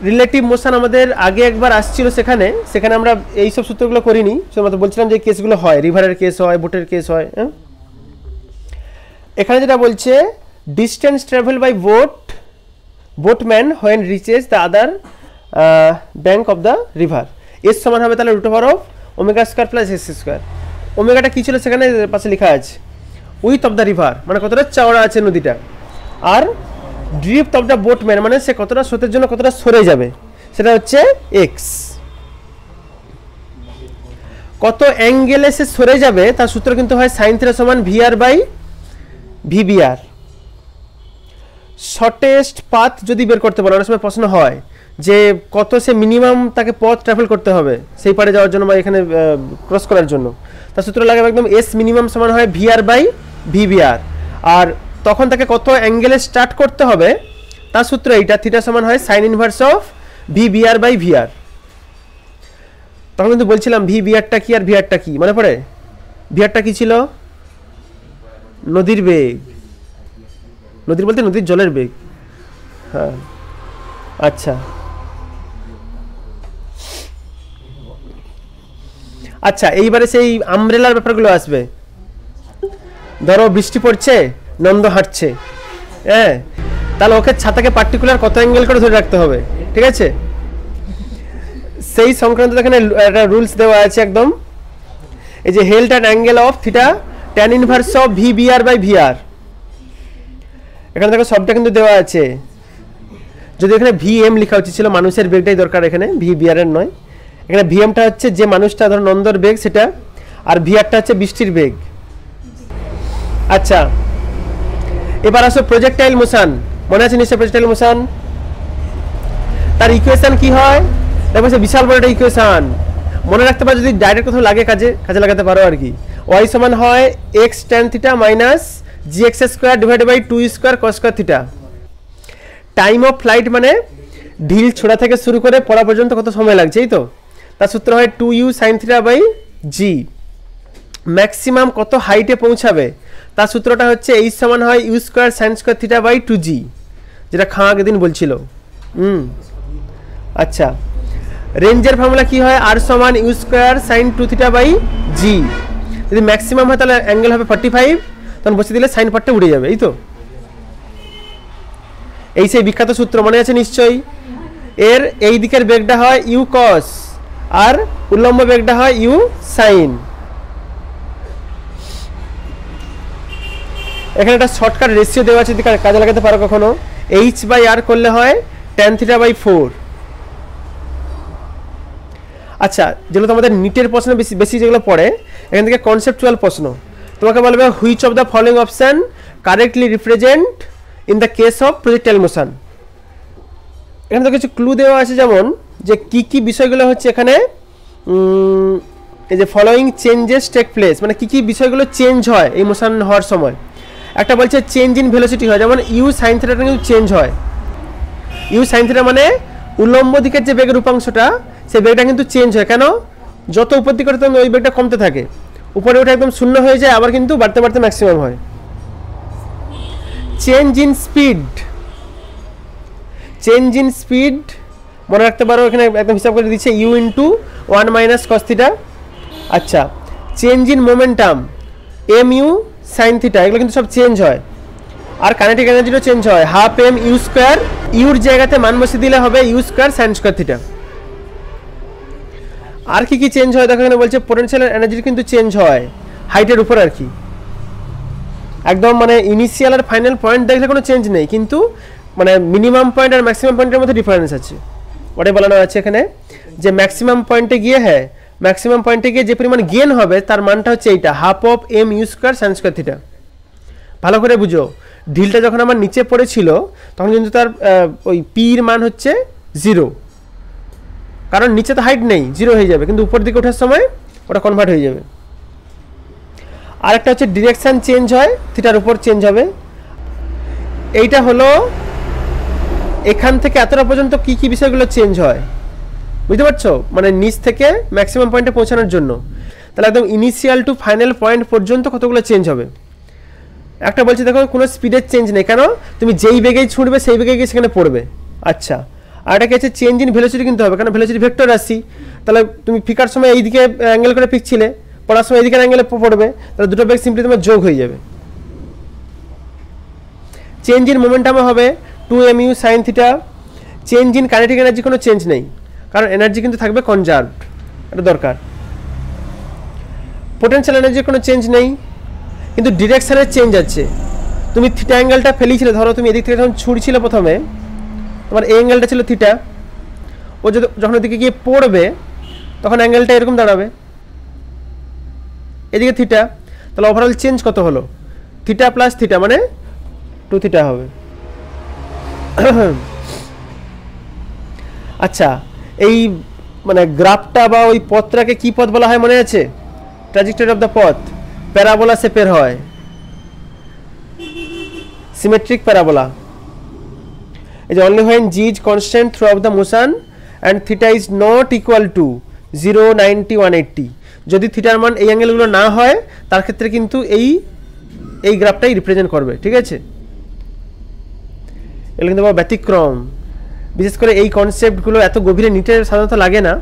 রিলেটিভ মোশন আমাদের আগে একবার আসছিল সেখানে সেখানে আমরা এই সব সূত্রগুলো করিনি শুধুমাত্র বলছিলাম যে কেসগুলো হয় রিভারের কেস হয় বোটের কেস হয় হ্যাঁ এখানে যেটা বলছে distance travel by boat boatman when reaches the other bank of the river এর সমান হবে তাহলে root over of omega square plus S square ওমেগাটা কী ছিল সেখানে পাশে লেখা আছে উইথ অফ দ্য রিভার মানে কতটা চওড়া আছে নদীটা আর ড্রিফট অফ দ্য বোটম্যান মানে সে কতটা স্রোতের জন্য কতটা সরে যাবে সেটা হচ্ছে এক্স কত অ্যাঙ্গেলে সে সরে যাবে তার সূত্র কিন্তু হয় সাইন থিটা সমান VR by VBR shortest path যদি বের করতে পারে অনেক সময় প্রশ্ন হয় যে কত সে মিনিমাম তাকে পথ ট্রাভেল করতে হবে সেই পারে যাওয়ার জন্য বা এখানে ক্রস করার জন্য তার সূত্র লাগাবে একদম এস মিনিমাম সমান হয় ভিআর বাই ভিবিআর আর তখন তাকে কত অ্যাঙ্গেলে স্টার্ট করতে হবে তার সূত্র এইটা থিটা সমান হয় sine inverse of V BR by VR তখন কিন্তু বলছিলাম ভি বিআরটা কি আর ভিআরটা কি মনে পড়ে ভিআরটা কি ছিল নদীর বেগ নদীর বলতে নদীর জলের বেগ হ্যাঁ আচ্ছা আচ্ছা এইবারে সেই আমব্রেলার ব্যাপারগুলো আসবে ধরো বৃষ্টি পড়ছে নন্দ হাঁটছে হ্যাঁ তাহলে ওকে ছাতাকে পার্টিকুলার কত অ্যাঙ্গেল করে ধরে রাখতে হবে ঠিক আছে সেই সংক্রান্ত এখানে একটা রুলস দেওয়া আছে একদম এই যে হেল্ট and angle of theta tan inverse of V BR by VR এখানে দেখো সবটা কিন্তু দেওয়া আছে যদি এখানে ভি এম লেখা উচিত ছিল মানুষের বেগটাই দরকার এখানে ভি বিআরের নয় এখানে ভি এমটা হচ্ছে যে মানুষটা ধরো নন্দর বেগ সেটা আর ভিআরটা হচ্ছে বৃষ্টির বেগ আচ্ছা এবার আসো প্রজেক্টাইল মোশান মনে আছে নিশ্চয় প্রজেক্টাইল মোশান তার ইকুয়েশন কি হয় দেখো সে বিশাল বড় একটা ইকুয়েশন মনে রাখতে পারো যদি ডাইরেক্ট কোথাও লাগে কাজে কাজে লাগাতে পারো আর কি ওয়াই সমান হয় X tan theta minus G X square divide by two square cos square theta time of flight মানে ঢিল ছোড়া থেকে শুরু করে পড়া পর্যন্ত কত সময় লাগছে এই তো তার সূত্র হয় two U sine theta by G maximum কত হাইটে পৌঁছাবে তার সূত্রটা হচ্ছে এইচ সমান হয় U square sine square theta by two G যেটা খাঁ আগের দিন বলছিল হুম আচ্ছা রেঞ্জের ফর্মুলা কি হয় আর সমান U square sine two theta by G যদি ম্যাক্সিমাম হয় তাহলে অ্যাঙ্গেল হবে ফর্টি ফাইভ তখন বসে দিলে সাইন পার্টটা উড়ে যাবে এই তো এই সেই বিখ্যাত সূত্র মনে আছে নিশ্চয়ই এর এই দিকের বেগটা হয় ইউ কস আর উল্লম্ব বেগটা হয় ইউ সাইন এখানে একটা শর্টকাট রেসিও দেওয়া আছে কাজে লাগাতে পারো কখনো এইচ বাই আর করলে হয় টেন থিটা বাই ফোর আচ্ছা যেগুলো তোমাদের নিটের প্রশ্ন বেশি বেশি যেগুলো পড়ে এখান থেকে কনসেপচুয়াল প্রশ্ন তোমাকে বলবে which of the following option correctly represent in the case of project motion এখানে তো কিছু ক্লু দেওয়া আছে যেমন যে কি কি বিষয়গুলো হচ্ছে এখানে এই যে ফলোয়িং চেঞ্জেস টেক প্লেস মানে কি কি বিষয়গুলো চেঞ্জ হয় এই মোশন হওয়ার সময় একটা বলছে চেঞ্জ ইন ভেলোসিটি হয় যেমন ইউ সাইন থিটাটা কিন্তু চেঞ্জ হয় ইউ সাইন থিটা মানে উল্লম্ব দিকের যে বেগের উপাংশটা সেই বেগটা কিন্তু চেঞ্জ হয় কেন যত উপর দিকে তখন ওই বেগটা কমতে থাকে উপরে ওঠে একদম শূন্য হয়ে যায় আবার কিন্তু বাড়তে বাড়তে ম্যাক্সিমাম হয় change in speed change in speed মনে রাখতে পারো এখানে একদম হিসাব করে দিচ্ছে ইউ ইন্টু ওয়ান মাইনাস কস্তিটা আচ্ছা change in momentum M U sine theta এগুলো কিন্তু সব চেঞ্জ হয় আর কানেটিক এনার্জিটাও চেঞ্জ হয় হাফ এম ইউ স্কোয়ার ইউর জায়গাতে মান বসে দিলে হবে U square sine square theta আর কি কি চেঞ্জ হয় দেখো এখানে বলছে পোটেনশিয়াল এনার্জি কিন্তু চেঞ্জ হয় হাইটের উপর আর কি একদম মানে ইনিশিয়াল আর ফাইনাল পয়েন্ট দেখলে কোনো চেঞ্জ নেই কিন্তু মানে মিনিমাম পয়েন্ট আর ম্যাক্সিমাম পয়েন্টের মধ্যে ডিফারেন্স আছে ওটাই বলানো আছে এখানে যে ম্যাক্সিমাম পয়েন্টে গিয়ে হ্যাঁ ম্যাক্সিমাম পয়েন্টে গিয়ে যে পরিমাণ গেন হবে তার মানটা হচ্ছে এইটা half of M U square sine square theta ভালো করে বুঝো ঢিলটা যখন আমার নিচে পড়েছিল তখন কিন্তু তার ওই পির মান হচ্ছে জিরো কারণ নিচে তো হাইট নেই জিরো হয়ে যাবে কিন্তু উপর দিকে ওঠার সময় ওটা কনভার্ট হয়ে যাবে আরেকটা হচ্ছে ডিরেকশান চেঞ্জ হয় থিটার উপর চেঞ্জ হবে এইটা হলো এখান থেকে এতটা পর্যন্ত কি কি বিষয়গুলো চেঞ্জ হয় বুঝতে পারছো মানে নিচ থেকে ম্যাক্সিমাম পয়েন্টে পৌঁছানোর জন্য তাহলে একদম ইনিশিয়াল টু ফাইনাল পয়েন্ট পর্যন্ত কতগুলো চেঞ্জ হবে একটা বলছি দেখো কোনো স্পিডের চেঞ্জ নেই কেন তুমি যেই বেগেই ছুটবে সেই বেগে গিয়ে সেখানে পড়বে আচ্ছা আর একটা কেছে চেঞ্জ ইন ভেলোসিটি কিনতে হবে কারণ ভেলোসিটি ভেক্টর রাশি তাহলে তুমি ফিকার সময় এইদিকে অ্যাঙ্গেল করে ফিকছিলে পড়ার সময় এইদিকে অ্যাঙ্গেলে পড়বে তাহলে দুটো বেগ সিম্পলি তোমার যোগ হয়ে যাবে চেঞ্জ ইন মোমেন্টামে হবে two M U sine theta change in kinetic energy কোনো চেঞ্জ নেই কারণ এনার্জি কিন্তু থাকবে কনজার্ভড এটা দরকার পোটেন্সিয়াল এনার্জির কোনো চেঞ্জ নেই কিন্তু ডিরেকশানের চেঞ্জ আছে তুমি থিটা অ্যাঙ্গেলটা ফেলিয়েছিলে ধরো তুমি এদিক থেকে যখন ছুড়ছিলে প্রথমে তোমার এই অ্যাঙ্গেলটা ছিল থিটা ও যখন ওদিকে গিয়ে পড়বে তখন অ্যাঙ্গেলটা এরকম দাঁড়াবে এদিকে থিটা তাহলে ওভারঅল চেঞ্জ কত হলো থিটা প্লাস থিটা মানে টু থিটা হবে আচ্ছা এই মানে গ্রাফটা বা ওই পথটাকে কি পথ বলা হয় মনে আছে ট্রাজেক্টরি অফ দ্য পথ প্যারাবোলা শেপের হয় সিমেট্রিক প্যারাবোলা এই যে when G is constant through of the motion and theta is not equal to zero ninety one eighty যদি থিটার মান এই অ্যাঙ্গেলগুলো না হয় তার ক্ষেত্রে কিন্তু এই এই গ্রাফটাই রিপ্রেজেন্ট করবে ঠিক আছে এগুলো কিন্তু ব্যতিক্রম বিশেষ করে এই কনসেপ্টগুলো এত গভীরে নিতে সাধারণত লাগে না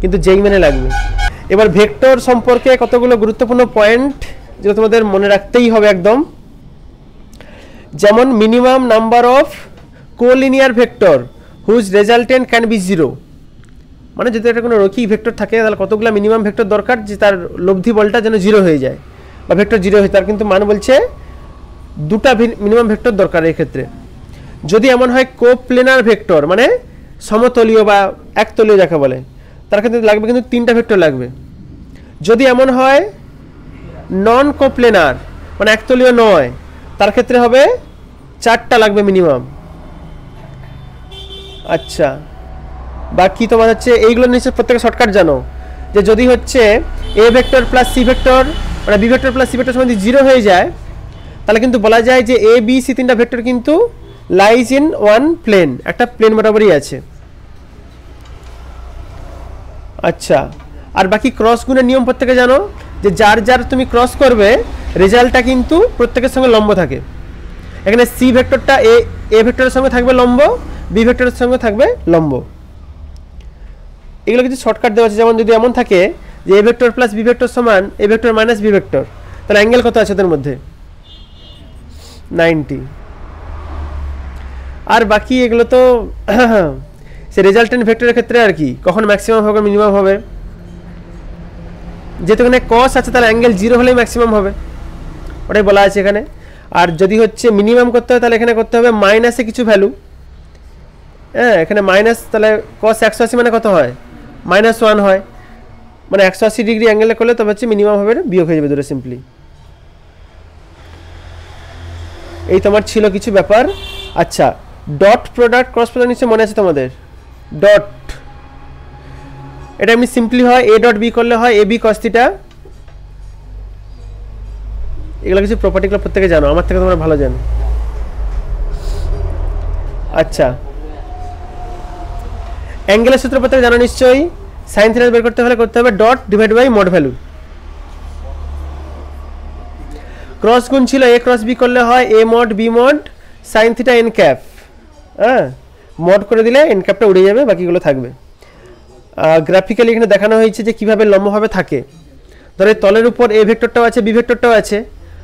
কিন্তু যেই মানে লাগবে এবার ভেক্টর সম্পর্কে কতগুলো গুরুত্বপূর্ণ পয়েন্ট যেটা তোমাদের মনে রাখতেই হবে একদম যেমন minimum number of collinear vector whose resultant can be zero মানে যদি একটা কোনো রকি ভেক্টর থাকে তাহলে কতগুলো মিনিমাম ভেক্টর দরকার যে তার লব্ধি বলটা যেন জিরো হয়ে যায় বা ভেক্টর জিরো হয়ে তার কিন্তু মান বলছে দুটা মিনিমাম ভেক্টর দরকার এক্ষেত্রে যদি এমন হয় কোপ্লেনার ভেক্টর মানে সমতলীয় বা একতলীয় যাকে বলে তার ক্ষেত্রে লাগবে কিন্তু তিনটা ভেক্টর লাগবে যদি এমন হয় নন কোপ্লেনার মানে একতলীয় নয় তার ক্ষেত্রে হবে চারটা লাগবে মিনিমাম আচ্ছা বাকি তোমার হচ্ছে এইগুলো নিশ্চয় প্রত্যেকে শর্টকাট জানো যে যদি হচ্ছে A vector plus C vector মানে B vector plus C vector সম্বন্ধে যদি জিরো হয়ে যায় তাহলে কিন্তু বলা যায় যে এ বি সি তিনটা ভেক্টর কিন্তু লাইজ ইন ওয়ান প্লেন একটা প্লেন বরাবরই আছে আচ্ছা আর বাকি ক্রস গুণের নিয়ম প্রত্যেকে জানো যে যার যার তুমি ক্রস করবে রেজাল্টটা কিন্তু প্রত্যেকের সঙ্গে লম্ব থাকে এখানে সি ভেক্টরটা এ এ ভেক্টরের সঙ্গে থাকবে লম্ব বি ভেক্টরের সঙ্গে থাকবে লম্ব এগুলো কিছু শর্টকাট দেওয়া আছে যেমন যদি এমন থাকে যে A vector plus B vector সমান A vector minus B vector তাহলে অ্যাঙ্গেল কত আছে ওদের মধ্যে নাইনটি আর বাকি এগুলো তো সে রেজাল্টেন্ট ভেক্টরের ক্ষেত্রে আর কি কখন ম্যাক্সিমাম হবে মিনিমাম হবে যেহেতু এখানে কস আছে তাহলে অ্যাঙ্গেল জিরো হলেই ম্যাক্সিমাম হবে ওটাই বলা আছে এখানে আর যদি হচ্ছে মিনিমাম করতে হয় তাহলে এখানে করতে হবে মাইনাসে কিছু ভ্যালু হ্যাঁ এখানে মাইনাস তাহলে কস একশো আশি মানে কত হয় মাইনাস ওয়ান হয় মানে একশো আশি ডিগ্রি অ্যাঙ্গেলে করলে তবে হচ্ছে মিনিমাম হবে বিয়োগ হয়ে যাবে দূরে সিম্পলি এই তোমার ছিল কিছু ব্যাপার আচ্ছা ডট প্রোডাক্ট ক্রস প্রোডাক্ট নিশ্চয়ই মনে আছে তোমাদের ডট এটা এমনি সিম্পলি হয় এ ডট বি করলে হয় এ বি কস্তিটা এগুলো কিছু প্রপার্টিগুলো প্রত্যেকে জানো আমার থেকে তোমরা ভালো জানো আচ্ছা অ্যাঙ্গেলের সূত্র প্রত্যেকে জানো নিশ্চয়ই সাইন থিটা বের করতে হলে করতে হবে dot divide by mod value cross গুণ ছিল এ ক্রস বি করলে হয় A mod B mod sine theta N cap হ্যাঁ মড করে দিলে এনক্যাপটা উড়ে যাবে বাকিগুলো থাকবে গ্রাফিক্যালি এখানে দেখানো হয়েছে যে কীভাবে লম্বভাবে থাকে ধরো তলের উপর এ ভেক্টরটাও আছে বি ভেক্টরটাও আছে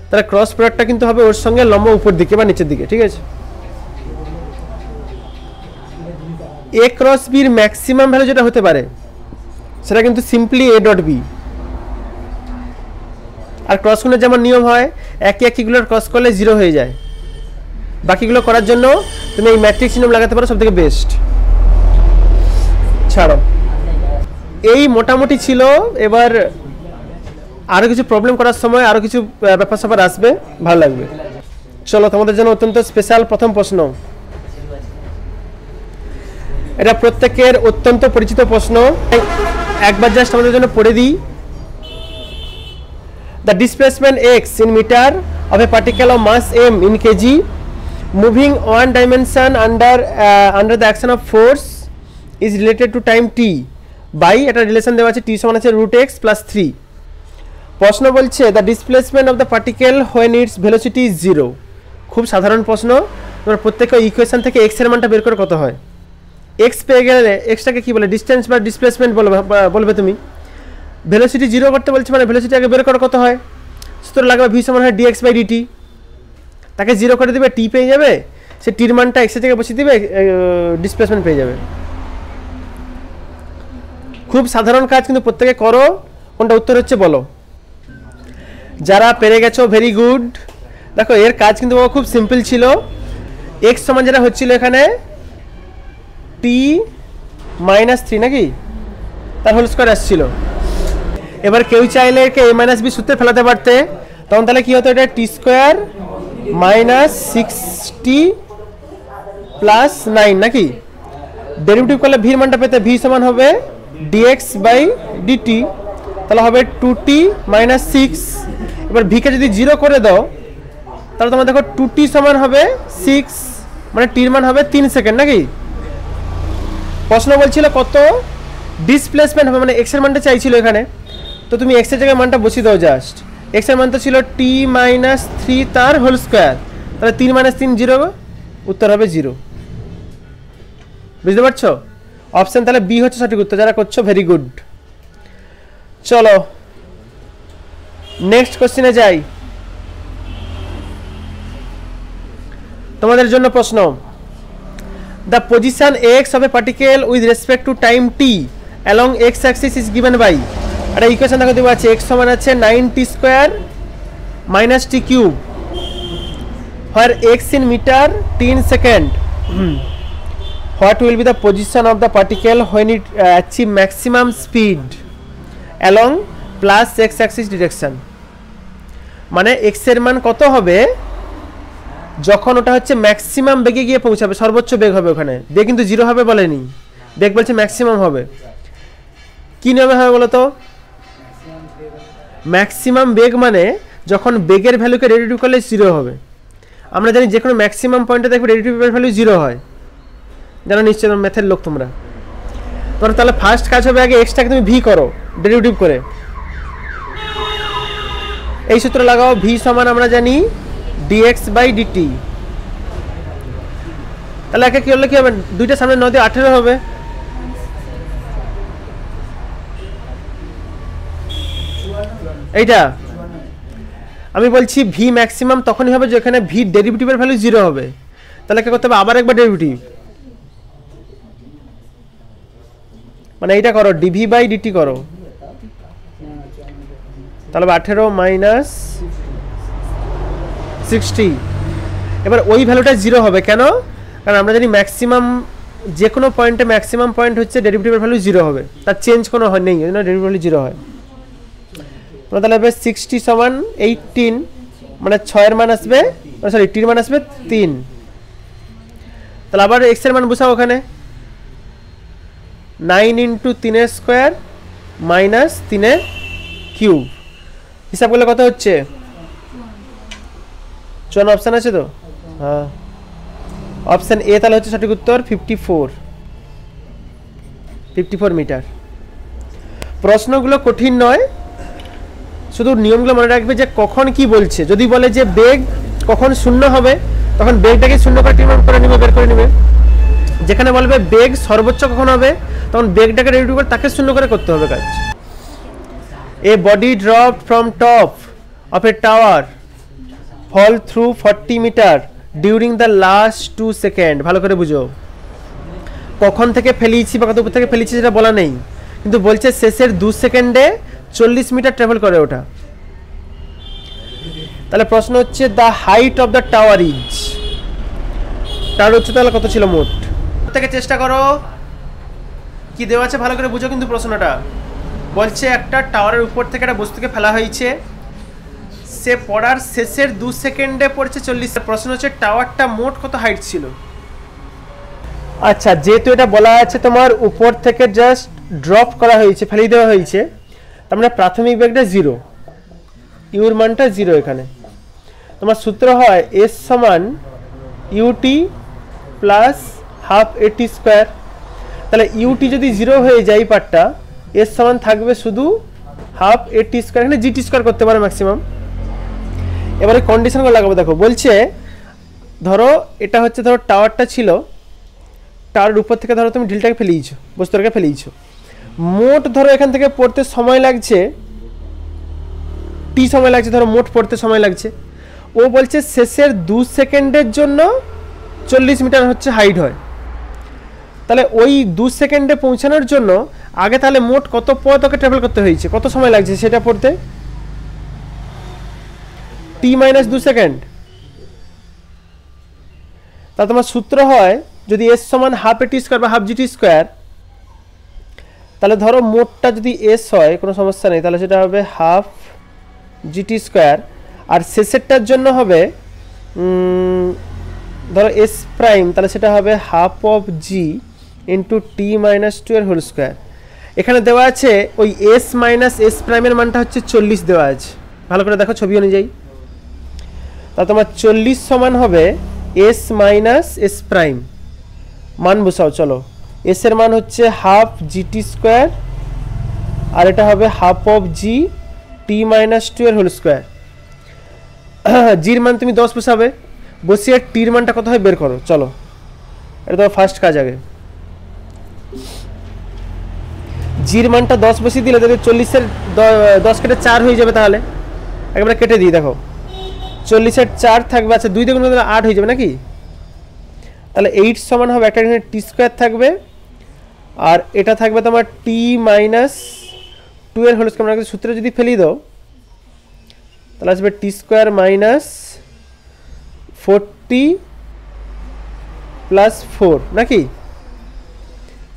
তাহলে ক্রস প্রোডাক্টটা কিন্তু হবে ওর সঙ্গে লম্ব উপর দিকে বা নিচের দিকে ঠিক আছে এ ক্রস বির ম্যাক্সিমাম ভ্যালু যেটা হতে পারে সেটা কিন্তু সিম্পলি এ ডট বি আর ক্রস গুণের যেমন নিয়ম হয় একই একইগুলোর ক্রস করলে জিরো হয়ে যায় বাকিগুলো করার জন্য তুমি এই ম্যাট্রিক্স নিয়ম লাগাতে পারো সবথেকে বেস্ট ছাড়ো এই মোটামুটি ছিল এবার আরও কিছু প্রবলেম করার সময় আরও কিছু ব্যাপার স্যাপার আসবে ভালো লাগবে চলো তোমাদের জন্য অত্যন্ত স্পেশাল প্রথম প্রশ্ন এটা প্রত্যেকের অত্যন্ত পরিচিত প্রশ্ন একবার জাস্ট আমাদের জন্য পড়ে দিই the displacement X in metre of a particle of mass M in KG moving one dimension under uh, under the action of force is related to time t by এটা রিলেশন দেওয়া আছে t সমান আছে √x 3 প্রশ্ন বলছে the displacement of the particle when its velocity is zero খুব সাধারণ প্রশ্ন তোমরা প্রত্যেকটা ইকুয়েশন থেকে এক্স এর মানটা বের করে কত হয় এক্স পেয়ে গেলে এক্সটাকে কী বলে ডিস্টেন্স বা ডিসপ্লেসমেন্ট বলবে বলবে তুমি ভেলোসিটি জিরো করতে বলছে মানে ভেলোসিটি আগে বের করে কত হয় সুতরাং লাগবে ভি সমান হয় ডিএক্স বাই ডিটি তাকে জিরো করে দেবে টি পেয়ে যাবে সে টির মানটা এক্সের থেকে বসিয়ে দেবে ডিসপ্লেসমেন্ট পেয়ে যাবে খুব সাধারণ কাজ কিন্তু প্রত্যেকে করো কোনটা উত্তর হচ্ছে বলো যারা পেরে গেছো ভেরি গুড দেখো এর কাজ কিন্তু খুব সিম্পল ছিল এক্স সমান যেটা হচ্ছিল এখানে টি মাইনাস থ্রি নাকি তার হোল স্কোয়ার আসছিল এবার কেউ চাইলে কে এ মাইনাস বি সূত্রে ফেলাতে পারতে তখন তাহলে কী হতো এটা t square minus sixty plus nine নাকি ডেরিভেটিভ করলে ভির মানটা পেতে ভি সমান হবে ডিএক্স বাই ডিটি তাহলে হবে টু টি মাইনাস সিক্স এবার ভিকে যদি জিরো করে দাও তাহলে তোমার দেখো টু টি সমান হবে সিক্স মানে টির মান হবে তিন সেকেন্ড নাকি প্রশ্ন বলছিল কত ডিসপ্লেসমেন্ট হবে মানে এক্সের মানটা চাইছিল এখানে তো তুমি এক্সের জায়গায় মানটা বসিয়ে দাও জাস্ট এক্স এর মান তো ছিল টি মাইনাস থ্রি তার হোল স্কোয়ার তাহলে তিন মাইনাস তিন জিরো উত্তর হবে জিরো বুঝতে পারছো অপশান তাহলে বি হচ্ছে সঠিক উত্তর যারা করছো ভেরি গুড চলো নেক্সট কোশ্চেনে যাই তোমাদের জন্য প্রশ্ন the position x of a particle with respect to time t along x axis is given by একটা ইকুয়েশন দেখো দেবো আছে এক্স সমান আছে nine t square minus t cube for x in metre তিন second what will be the position of the particle when it achieve maximum speed along plus x axis direction মানে এক্সের মান কত হবে যখন ওটা হচ্ছে ম্যাক্সিমাম বেগে গিয়ে পৌঁছাবে সর্বোচ্চ বেগ হবে ওখানে বেগ কিন্তু জিরো হবে বলেনি বেগ বলছে ম্যাক্সিমাম হবে কী নামে হবে বলো তো ম্যাক্সিমাম বেগ মানে যখন বেগের ভ্যালুকে রেডিটিভ করলে জিরো হবে আমরা জানি যে কোনো ম্যাক্সিমাম পয়েন্টে দেখবে রেডিটিভ ভ্যালু জিরো হয় জানো নিশ্চয় ম্যাথের লোক তোমরা তোমার তাহলে ফার্স্ট কাজ হবে আগে এক্সট্রাকে তুমি ভি করো ডেরিভেটিভ করে এই সূত্র লাগাও ভি সমান আমরা জানি ডিএক্স বাই ডিটি তাহলে একে কী হলে কি হবে দুইটা সামনে নদী আঠেরো হবে এইটা আমি বলছি ভি ম্যাক্সিমাম তখনই হবে যেখানে ভি ডেরিভেটিভের ভ্যালু জিরো হবে তাহলে কি করতে হবে আবার একবার ডেরিভেটিভ মানে এইটা করো ডিভি বাই ডিটি করো তাহলে আঠেরো মাইনাস সিক্সটি এবার ওই ভ্যালুটা জিরো হবে কেন কারণ আমরা জানি ম্যাক্সিমাম যে কোনো পয়েন্টে ম্যাক্সিমাম পয়েন্ট হচ্ছে ডেরিভেটিভের ভ্যালু জিরো হবে তার চেঞ্জ কোনো হয় নেই ওই জন্য ডেরিভেটিভ ভ্যালু জিরো হয় মানে তাহলে হবে সিক্সটি সমান এইটিন মানে ছয়ের মান আসবে সরি টির মান আসবে তিন তাহলে আবার এক্সের মান বসাও ওখানে নাইন ইন্টু তিনের স্কোয়ার মাইনাস তিনের কিউব হিসাব করলে কত হচ্ছে চুয়ান্ন অপশান আছে তো হ্যাঁ অপশান এ তাহলে হচ্ছে সঠিক উত্তর fifty four fifty four metre প্রশ্নগুলো কঠিন নয় শুধু নিয়মগুলো মনে রাখবে যে কখন কি বলছে যদি বলে যে বেগ কখন শূন্য হবে তখন বেগটাকে শূন্য করে নির্মাণ করে নেবে বের করে নেবে যেখানে বলবে বেগ সর্বোচ্চ কখন হবে তখন বেগটাকে রেডি করে তাকে শূন্য করে করতে হবে কাজ a body drop from top of a tower fall through forty metre during the last two second ভালো করে বুঝো কখন থেকে ফেলিয়েছি বা কত উপর থেকে ফেলিয়েছি সেটা বলা নেই কিন্তু বলছে শেষের দু সেকেন্ডে চল্লিশ মিটার ট্রাভেল করে ওটা তাহলে প্রশ্ন হচ্ছে the height of the tower is tower হচ্ছে তাহলে কত ছিল মোট থেকে চেষ্টা করো কি দেওয়া আছে ভালো করে বুঝো কিন্তু প্রশ্নটা বলছে একটা টাওয়ারের উপর থেকে একটা বস্তুকে ফেলা হয়েছে সে পড়ার শেষের দু সেকেন্ডে পড়ছে চল্লিশ প্রশ্ন হচ্ছে টাওয়ারটা মোট কত হাইট ছিল আচ্ছা যেহেতু এটা বলা আছে তোমার উপর থেকে জাস্ট ড্রপ করা হয়েছে ফেলে দেওয়া হয়েছে তার মানে প্রাথমিক বেগটা জিরো ইউর মানটা জিরো এখানে তোমার সূত্র হয় এস সমান UT plus half a t square তাহলে ইউটি যদি জিরো হয়ে যায় পারটা এস সমান থাকবে শুধু হাফ এটি স্কোয়ার এখানে জিটি স্কোয়ার করতে পারে ম্যাক্সিমাম এবারে কন্ডিশনগুলো লাগাবো দেখো বলছে ধরো এটা হচ্ছে ধরো টাওয়ারটা ছিল টাওয়ারের উপর থেকে ধরো তুমি ঢিলটাকে ফেলিয়েছো বস্তুটাকে ফেলিয়েছো মোট ধরো এখান থেকে পড়তে সময় লাগছে টি সময় লাগছে ধরো মোট পড়তে সময় লাগছে ও বলছে শেষের দু সেকেন্ডের জন্য চল্লিশ মিটার হচ্ছে হাইট হয় তাহলে ওই দু সেকেন্ডে পৌঁছানোর জন্য আগে তাহলে মোট কত পথ ওকে ট্রাভেল করতে হয়েছে কত সময় লাগছে সেটা পড়তে টি মাইনাস দু সেকেন্ড তা তোমার সূত্র হয় যদি এস সমান হাফ এ টি স্কোয়ার বা হাফ জি টি স্কোয়ার তাহলে ধরো মোটটা যদি এস হয় কোনো সমস্যা নেই তাহলে সেটা হবে হাফ জিটি স্কোয়ার আর শেষেরটার জন্য হবে ধরো এস প্রাইম তাহলে সেটা হবে half of g into t minus two এর হোল স্কোয়ার এখানে দেওয়া আছে ওই এস মাইনাস এস প্রাইমের মানটা হচ্ছে চল্লিশ দেওয়া আছে ভালো করে দেখো ছবি অনুযায়ী তা তোমার চল্লিশ সমান হবে এস মাইনাস এস প্রাইম মান বসাও চলো এস এর মান হচ্ছে হাফ জিটি স্কোয়ার আর এটা হবে half of g t minus two এর হোল স্কোয়ার জির মান তুমি দশ বসাবে বসিয়ে টির মানটা কত হয় বের করো চলো এটা তোমার ফার্স্ট কাজ আগে জির মানটা দশ বসিয়ে দিলে তাহলে চল্লিশের দশ কেটে চার হয়ে যাবে তাহলে একবারে কেটে দিই দেখো চল্লিশের চার থাকবে আচ্ছা দুই দেখুন তাহলে আট হয়ে যাবে নাকি তাহলে এইট সমান হবে একটা টি স্কোয়ার থাকবে আর এটা থাকবে তোমার টি মাইনাস টুয়েলভ এর হোল স্কোয়ার মানে সূত্রে যদি ফেলি দাও তাহলে আসবে t square minus forty plus four নাকি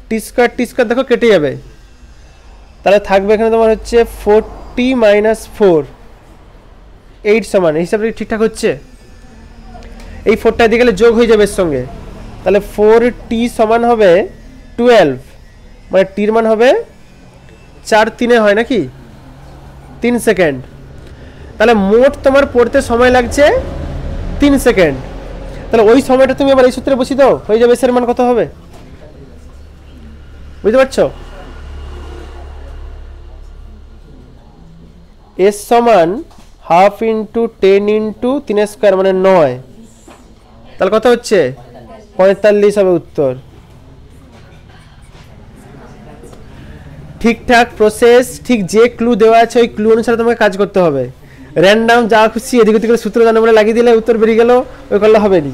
টি স্কোয়ার টি স্কোয়ার দেখো কেটে যাবে তাহলে থাকবে এখানে তোমার হচ্ছে ফোরটি মাইনাস ফোর এইট সমান এই হিসাবে ঠিকঠাক হচ্ছে এই ফোরটা দিয়ে গেলে যোগ হয়ে যাবে এর সঙ্গে তাহলে ফোর টি সমান হবে টুয়েলভ মানে টির মান হবে চার তিনে হয় নাকি তিন সেকেন্ড তাহলে মোট তোমার পড়তে সময় লাগছে তিন সেকেন্ড তাহলে ওই সময়টা তুমি আবার এই সূত্রে বসিয়ে দাও হয়ে যাবে এসের মান কত হবে বুঝতে পারছো এস সমান হাফ ইন্টু টেন ইন্টু তিনের স্কোয়ার মানে নয় তাহলে কত হচ্ছে পঁয়তাল্লিশ হবে উত্তর ঠিকঠাক প্রসেস ঠিক যে ক্লু দেওয়া আছে ওই ক্লু অনুসারে তোমাকে কাজ করতে হবে র্যান্ডাম যা খুশি এদিক ওদিক সূত্র জানা বলে লাগিয়ে দিলে উত্তর বেরিয়ে গেল ওই করলে হবে নি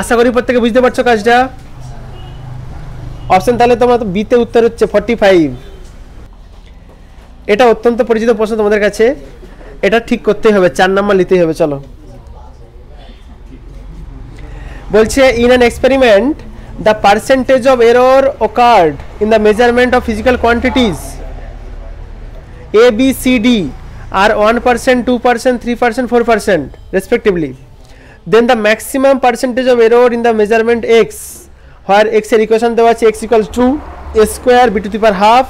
আশা করি প্রত্যেকে বুঝতে পারছো কাজটা অপশন তাহলে তোমার বিতে উত্তর হচ্ছে ফর্টি ফাইভ এটা অত্যন্ত পরিচিত প্রশ্ন তোমাদের কাছে এটা ঠিক করতেই হবে চার নাম্বার নিতেই হবে চলো বলছে in an experiment the percentage of error occurred in the measurement of physical quantities A, B, C, D are 1%, 2%, 3%, 4% respectively. Then the maximum percentage of error in the measurement X where X এর equation দেওয়া আছে X equals to A square B to the power half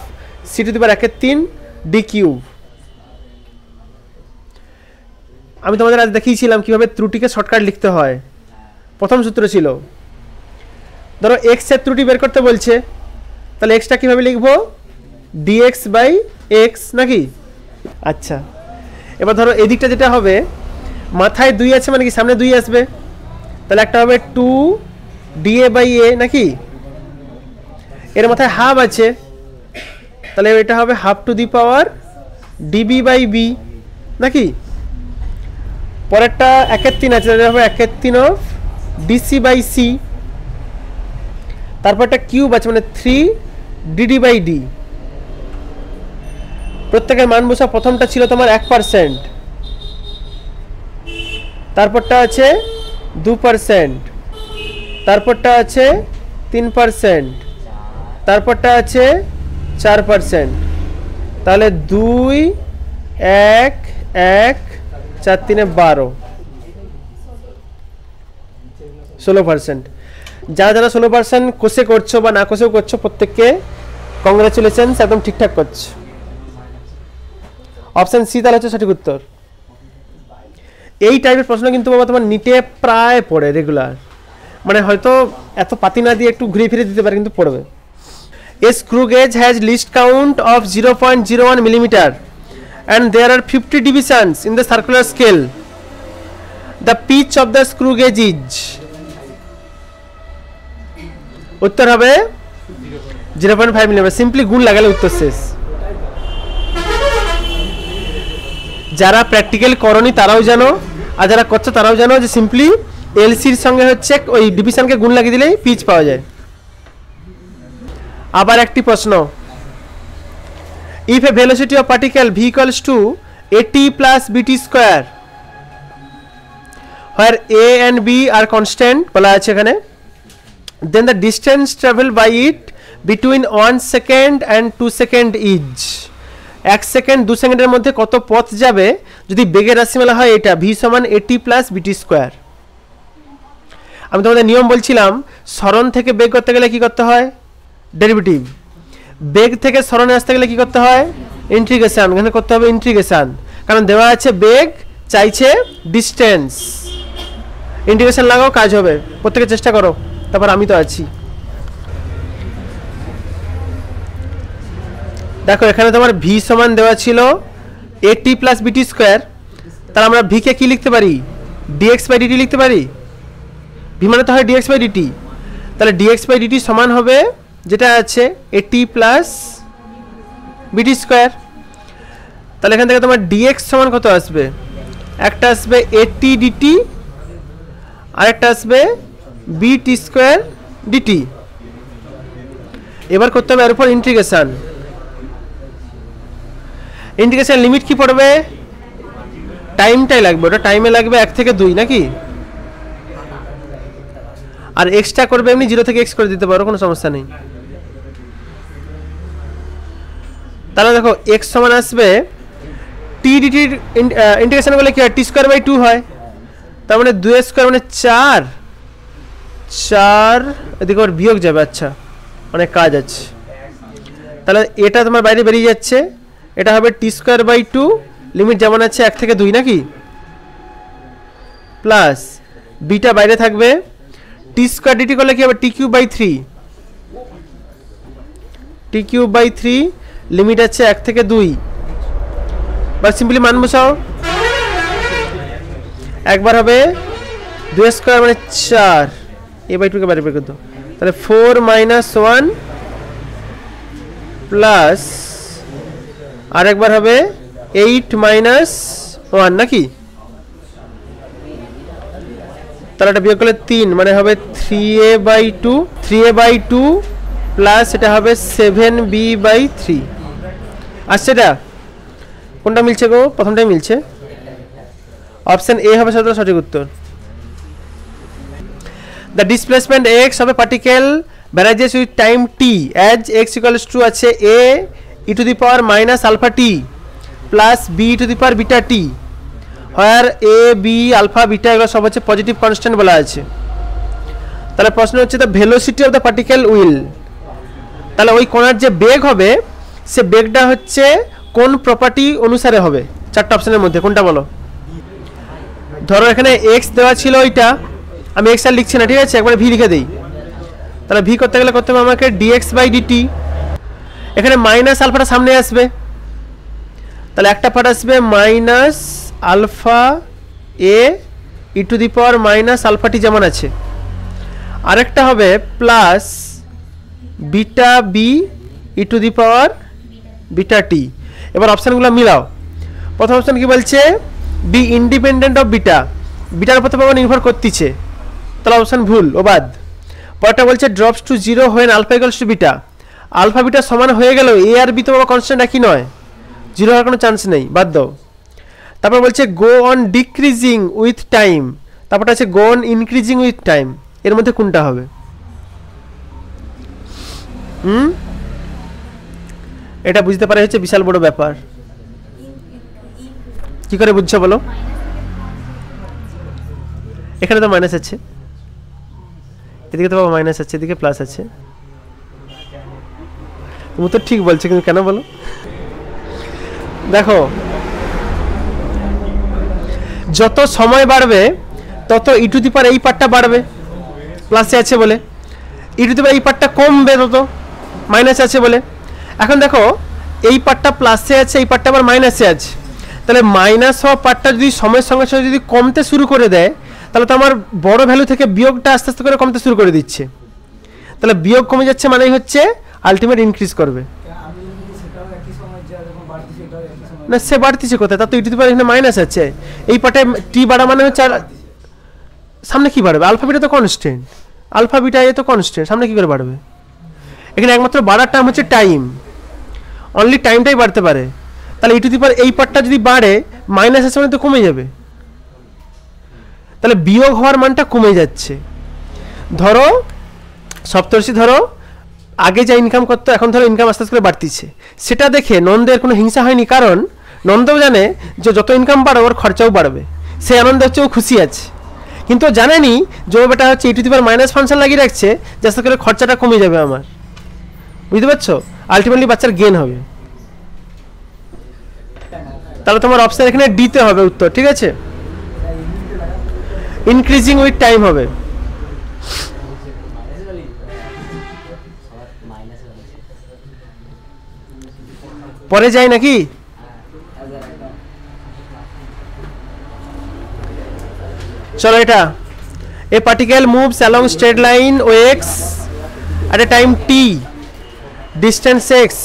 C to the power 1 এর 3 D cube আমি তোমাদের আজ দেখিয়েছিলাম কিভাবে ত্রুটিকে শর্টকাট লিখতে হয় প্রথম সূত্র ছিল ধরো এক্স এর ত্রুটি বের করতে বলছে তাহলে এক্সটা কীভাবে লিখবো ডিএক্স বাই এক্স নাকি আচ্ছা এবার ধরো এদিকটা যেটা হবে মাথায় দুই আছে মানে কি সামনে দুই আসবে তাহলে একটা হবে টু ডিএ বাই এ নাকি এর মাথায় হাফ আছে তাহলে এটা হবে half to the power d b by b নাকি পরেরটা একের তিন আছে তাহলে হবে একের তিন অফ ডিসি বাই সি তারপর একটা কিউব আছে মানে থ্রি ডিডি বাই ডি প্রত্যেকের মান বসা প্রথমটা ছিল তোমার এক পারসেন্ট তারপরটা আছে দু পারসেন্ট তারপরটা আছে তিন পারসেন্ট তারপরটা আছে চার পারসেন্ট তাহলে দুই এক এক চার তিনে বারো ষোলো পারসেন্ট যারা যারা ষোলো পার্সেন্ট কোষে করছো বা না কোষেও করছো প্রত্যেককে কংগ্রাচুলেশনস একদম ঠিকঠাক করছো অপশান সি তাহলে হচ্ছে সঠিক উত্তর এই টাইপের প্রশ্ন কিন্তু বাবা তোমার নিটে প্রায় পড়ে রেগুলার মানে হয়তো এত পাতি না দিয়ে একটু ঘুরিয়ে ফিরে দিতে পারে কিন্তু পড়বে a screw gauge has least count of zero point zero one millimetre and there are fifty divisions in the circular scale the pitch of the screw gauge is উত্তর হবে zero point five millimetre simply গুণ লাগালে উত্তর শেষ যারা প্র্যাকটিক্যাল করনি তারাও জানো আর যারা করছো তারাও জানো যে সিম্পলি এলসির সঙ্গে হচ্ছে ওই ডিভিশনকে গুণ লাগিয়ে দিলেই পিচ পাওয়া যায় আবার একটি প্রশ্ন if a velocity of particle equals to a t plus b t square where a and b are constant বলা আছে এখানে then the distance traveled by it between 1 second and 2 second is এক সেকেন্ড দু সেকেন্ডের মধ্যে কত পথ যাবে যদি বেগের রাশিমালা হয় এটা ভি সমান এটি প্লাস বিটি স্কোয়ার আমি তোমাদের নিয়ম বলছিলাম স্মরণ থেকে বেগ করতে গেলে কি করতে হয় ডেরিভেটিভ বেগ থেকে স্মরণে আসতে গেলে কি করতে হয় ইন্ট্রিগেশান এখানে করতে হবে ইন্ট্রিগেশান কারণ দেওয়া আছে বেগ চাইছে ডিসটেন্স ইন্টিগ্রেশন লাগাও কাজ হবে প্রত্যেকে চেষ্টা করো তারপর আমি তো আছি দেখো এখানে তোমার ভি সমান দেওয়া ছিল এ টি প্লাস বিটি স্কোয়ার তাহলে আমরা ভিকে কী লিখতে পারি ডিএক্স বাই ডিটি লিখতে পারি ভি মানে তো হয় ডিএক্স বাই ডিটি তাহলে ডিএক্স বাই ডিটি সমান হবে যেটা আছে এ টি প্লাস বিটি স্কোয়ার তাহলে এখান থেকে তোমার ডিএক্স সমান কত আসবে একটা আসবে এটি ডিটি আরেকটা আসবে বি টি স্কোয়ার ডিটি এবার করতে হবে এরপর উপর ইন্টিগ্রেশান ইন্টিগ্রেশান লিমিট কি পড়বে টাইমটাই লাগবে ওটা টাইমে লাগবে এক থেকে দুই নাকি আর এক্সট্রা করবে এমনি জিরো থেকে এক্স করে দিতে পারো কোনো সমস্যা নেই তাহলে দেখো এক্স সমান আসবে টি ডিটির ইন্টিগ্রেশন করলে কি হয় টি স্কোয়ার বাই টু হয় তার মানে দুয়ের স্কোয়ার মানে চার চার এদিকে ওর বিয়োগ যাবে আচ্ছা অনেক কাজ আছে তাহলে এটা তোমার বাইরে বেরিয়ে যাচ্ছে এটা হবে t square by two limit যেমন আছে এক থেকে দুই নাকি প্লাস বিটা বাইরে থাকবে টি স্কোয়ার ডিটি করলে কি হবে t cube by three t cube by three limit আছে এক থেকে দুই বা সিম্পলি মান বসাও একবার হবে দুই স্কোয়ার মানে চার এ বাই টুকে के बारे में তাহলে ফোর মাইনাস ওয়ান প্লাস আরেকবার হবে এইট মাইনাস ওয়ান নাকি তাহলে এটা বিয়োগ করলে তিন মানে হবে three a by two three a by two plus এটা হবে সেভেন বি বাই থ্রি আসছে এটা কোনটা মিলছে গো প্রথমটাই মিলছে অপশান এ হবে সাধারণ সঠিক উত্তর the displacement x of a particle varies with time t as x equals to আছে a e to the power minus alpha t plus b e to the power beta t where a b alpha beta এগুলো সব হচ্ছে পজিটিভ কনস্ট্যান্ট বলা আছে তাহলে প্রশ্ন হচ্ছে the velocity of the particle will তাহলে ওই কোণার যে বেগ হবে সে বেগটা হচ্ছে কোন প্রপার্টি অনুসারে হবে চারটা অপশানের মধ্যে কোনটা বলো ধরো এখানে এক্স দেওয়া ছিল ওইটা আমি এক্স আর লিখছি না ঠিক আছে একবারে ভি লিখে দিই তাহলে ভি করতে গেলে করতে হবে আমাকে ডিএক্স বাই ডিটি এখানে মাইনাস আলফাটা সামনে আসবে তাহলে একটা পার্ট আসবে minus alpha a e to the power minus alpha t যেমন আছে আরেকটা হবে plus beta b e to the power beta t এবার অপশানগুলো মিলাও প্রথম অপশান কি বলছে বি ইন্ডিপেন্ডেন্ট অফ বিটা বিটার উপর নির্ভর করতেছে তাহলে অপশান ভুল ওবাদ পরটা বলছে ড্রপস টু জিরো হয়ে alpha equals to beta alpha beta সমান হয়ে গেল এ আর বি তোমার কনস্ট্যান্ট একই নয় জিরো হওয়ার কোনো চান্স নেই বাদ দাও তারপর বলছে go on decreasing with time তারপরটা আছে go on increasing with time এর মধ্যে কোনটা হবে হুম এটা বুঝতে পারে হচ্ছে বিশাল বড় ব্যাপার কি করে বুঝছো বলো এখানে তো মাইনাস আছে এদিকে তো বাবা মাইনাস আছে এদিকে প্লাস আছে তুমি তো ঠিক বলছো কিন্তু কেন বলো দেখো যত সময় বাড়বে তত ইটু e দিপার এই পার্টটা বাড়বে প্লাসে আছে বলে ইটু e দিপার এই পার্টটা কমবে তত মাইনাস আছে বলে এখন দেখো এই পার্টটা প্লাসে আছে এই পার্টটা আবার মাইনাসে আছে তাহলে মাইনাস হওয়া পার্টটা যদি সময়ের সঙ্গে সঙ্গে যদি কমতে শুরু করে দেয় তাহলে তো আমার বড় ভ্যালু থেকে বিয়োগটা আস্তে আস্তে করে কমতে শুরু করে দিচ্ছে তাহলে বিয়োগ কমে যাচ্ছে মানেই হচ্ছে আলটিমেট ইনক্রিজ করবে না সে বাড়তিছে কোথায় তার তো ইউটিউব e এখানে মাইনাস আছে এই পাটে টি বাড়া মানে হচ্ছে আর সামনে কি বাড়বে আলফাবিটা তো কনস্ট্যান্ট আলফাবিটা এ তো কনস্ট্যান্ট সামনে কি করে বাড়বে এখানে একমাত্র বাড়ার টাইম হচ্ছে টাইম অনলি টাইমটাই বাড়তে পারে তাহলে ইউটিউব e এই পাটটা যদি বাড়ে মাইনাসের সময় তো কমে যাবে তাহলে বিয়োগ হওয়ার মানটা কমে যাচ্ছে ধরো সপ্তর্ষি ধরো আগে যা ইনকাম করতো এখন ধরো ইনকাম আস্তে আস্তে করে বাড়তিছে সেটা দেখে নন্দের কোনো হিংসা হয়নি কারণ নন্দও জানে যে যত ইনকাম বাড়বে ওর খরচাও বাড়বে সে আনন্দ হচ্ছে ও খুশি আছে কিন্তু জানেনি যে ও বেটা হচ্ছে ইউটিউব মাইনাস ফাংশন লাগিয়ে রাখছে যাতে করে খরচাটা কমে যাবে আমার বুঝতে পারছো আলটিমেটলি বাচ্চার গেন হবে তাহলে তোমার অপশান এখানে ডিতে হবে উত্তর ঠিক আছে ইনক্রিজিং উইথ টাইম হবে পরে যাই নাকি চলো এটা a particle moves along straight line o x at a time t distance x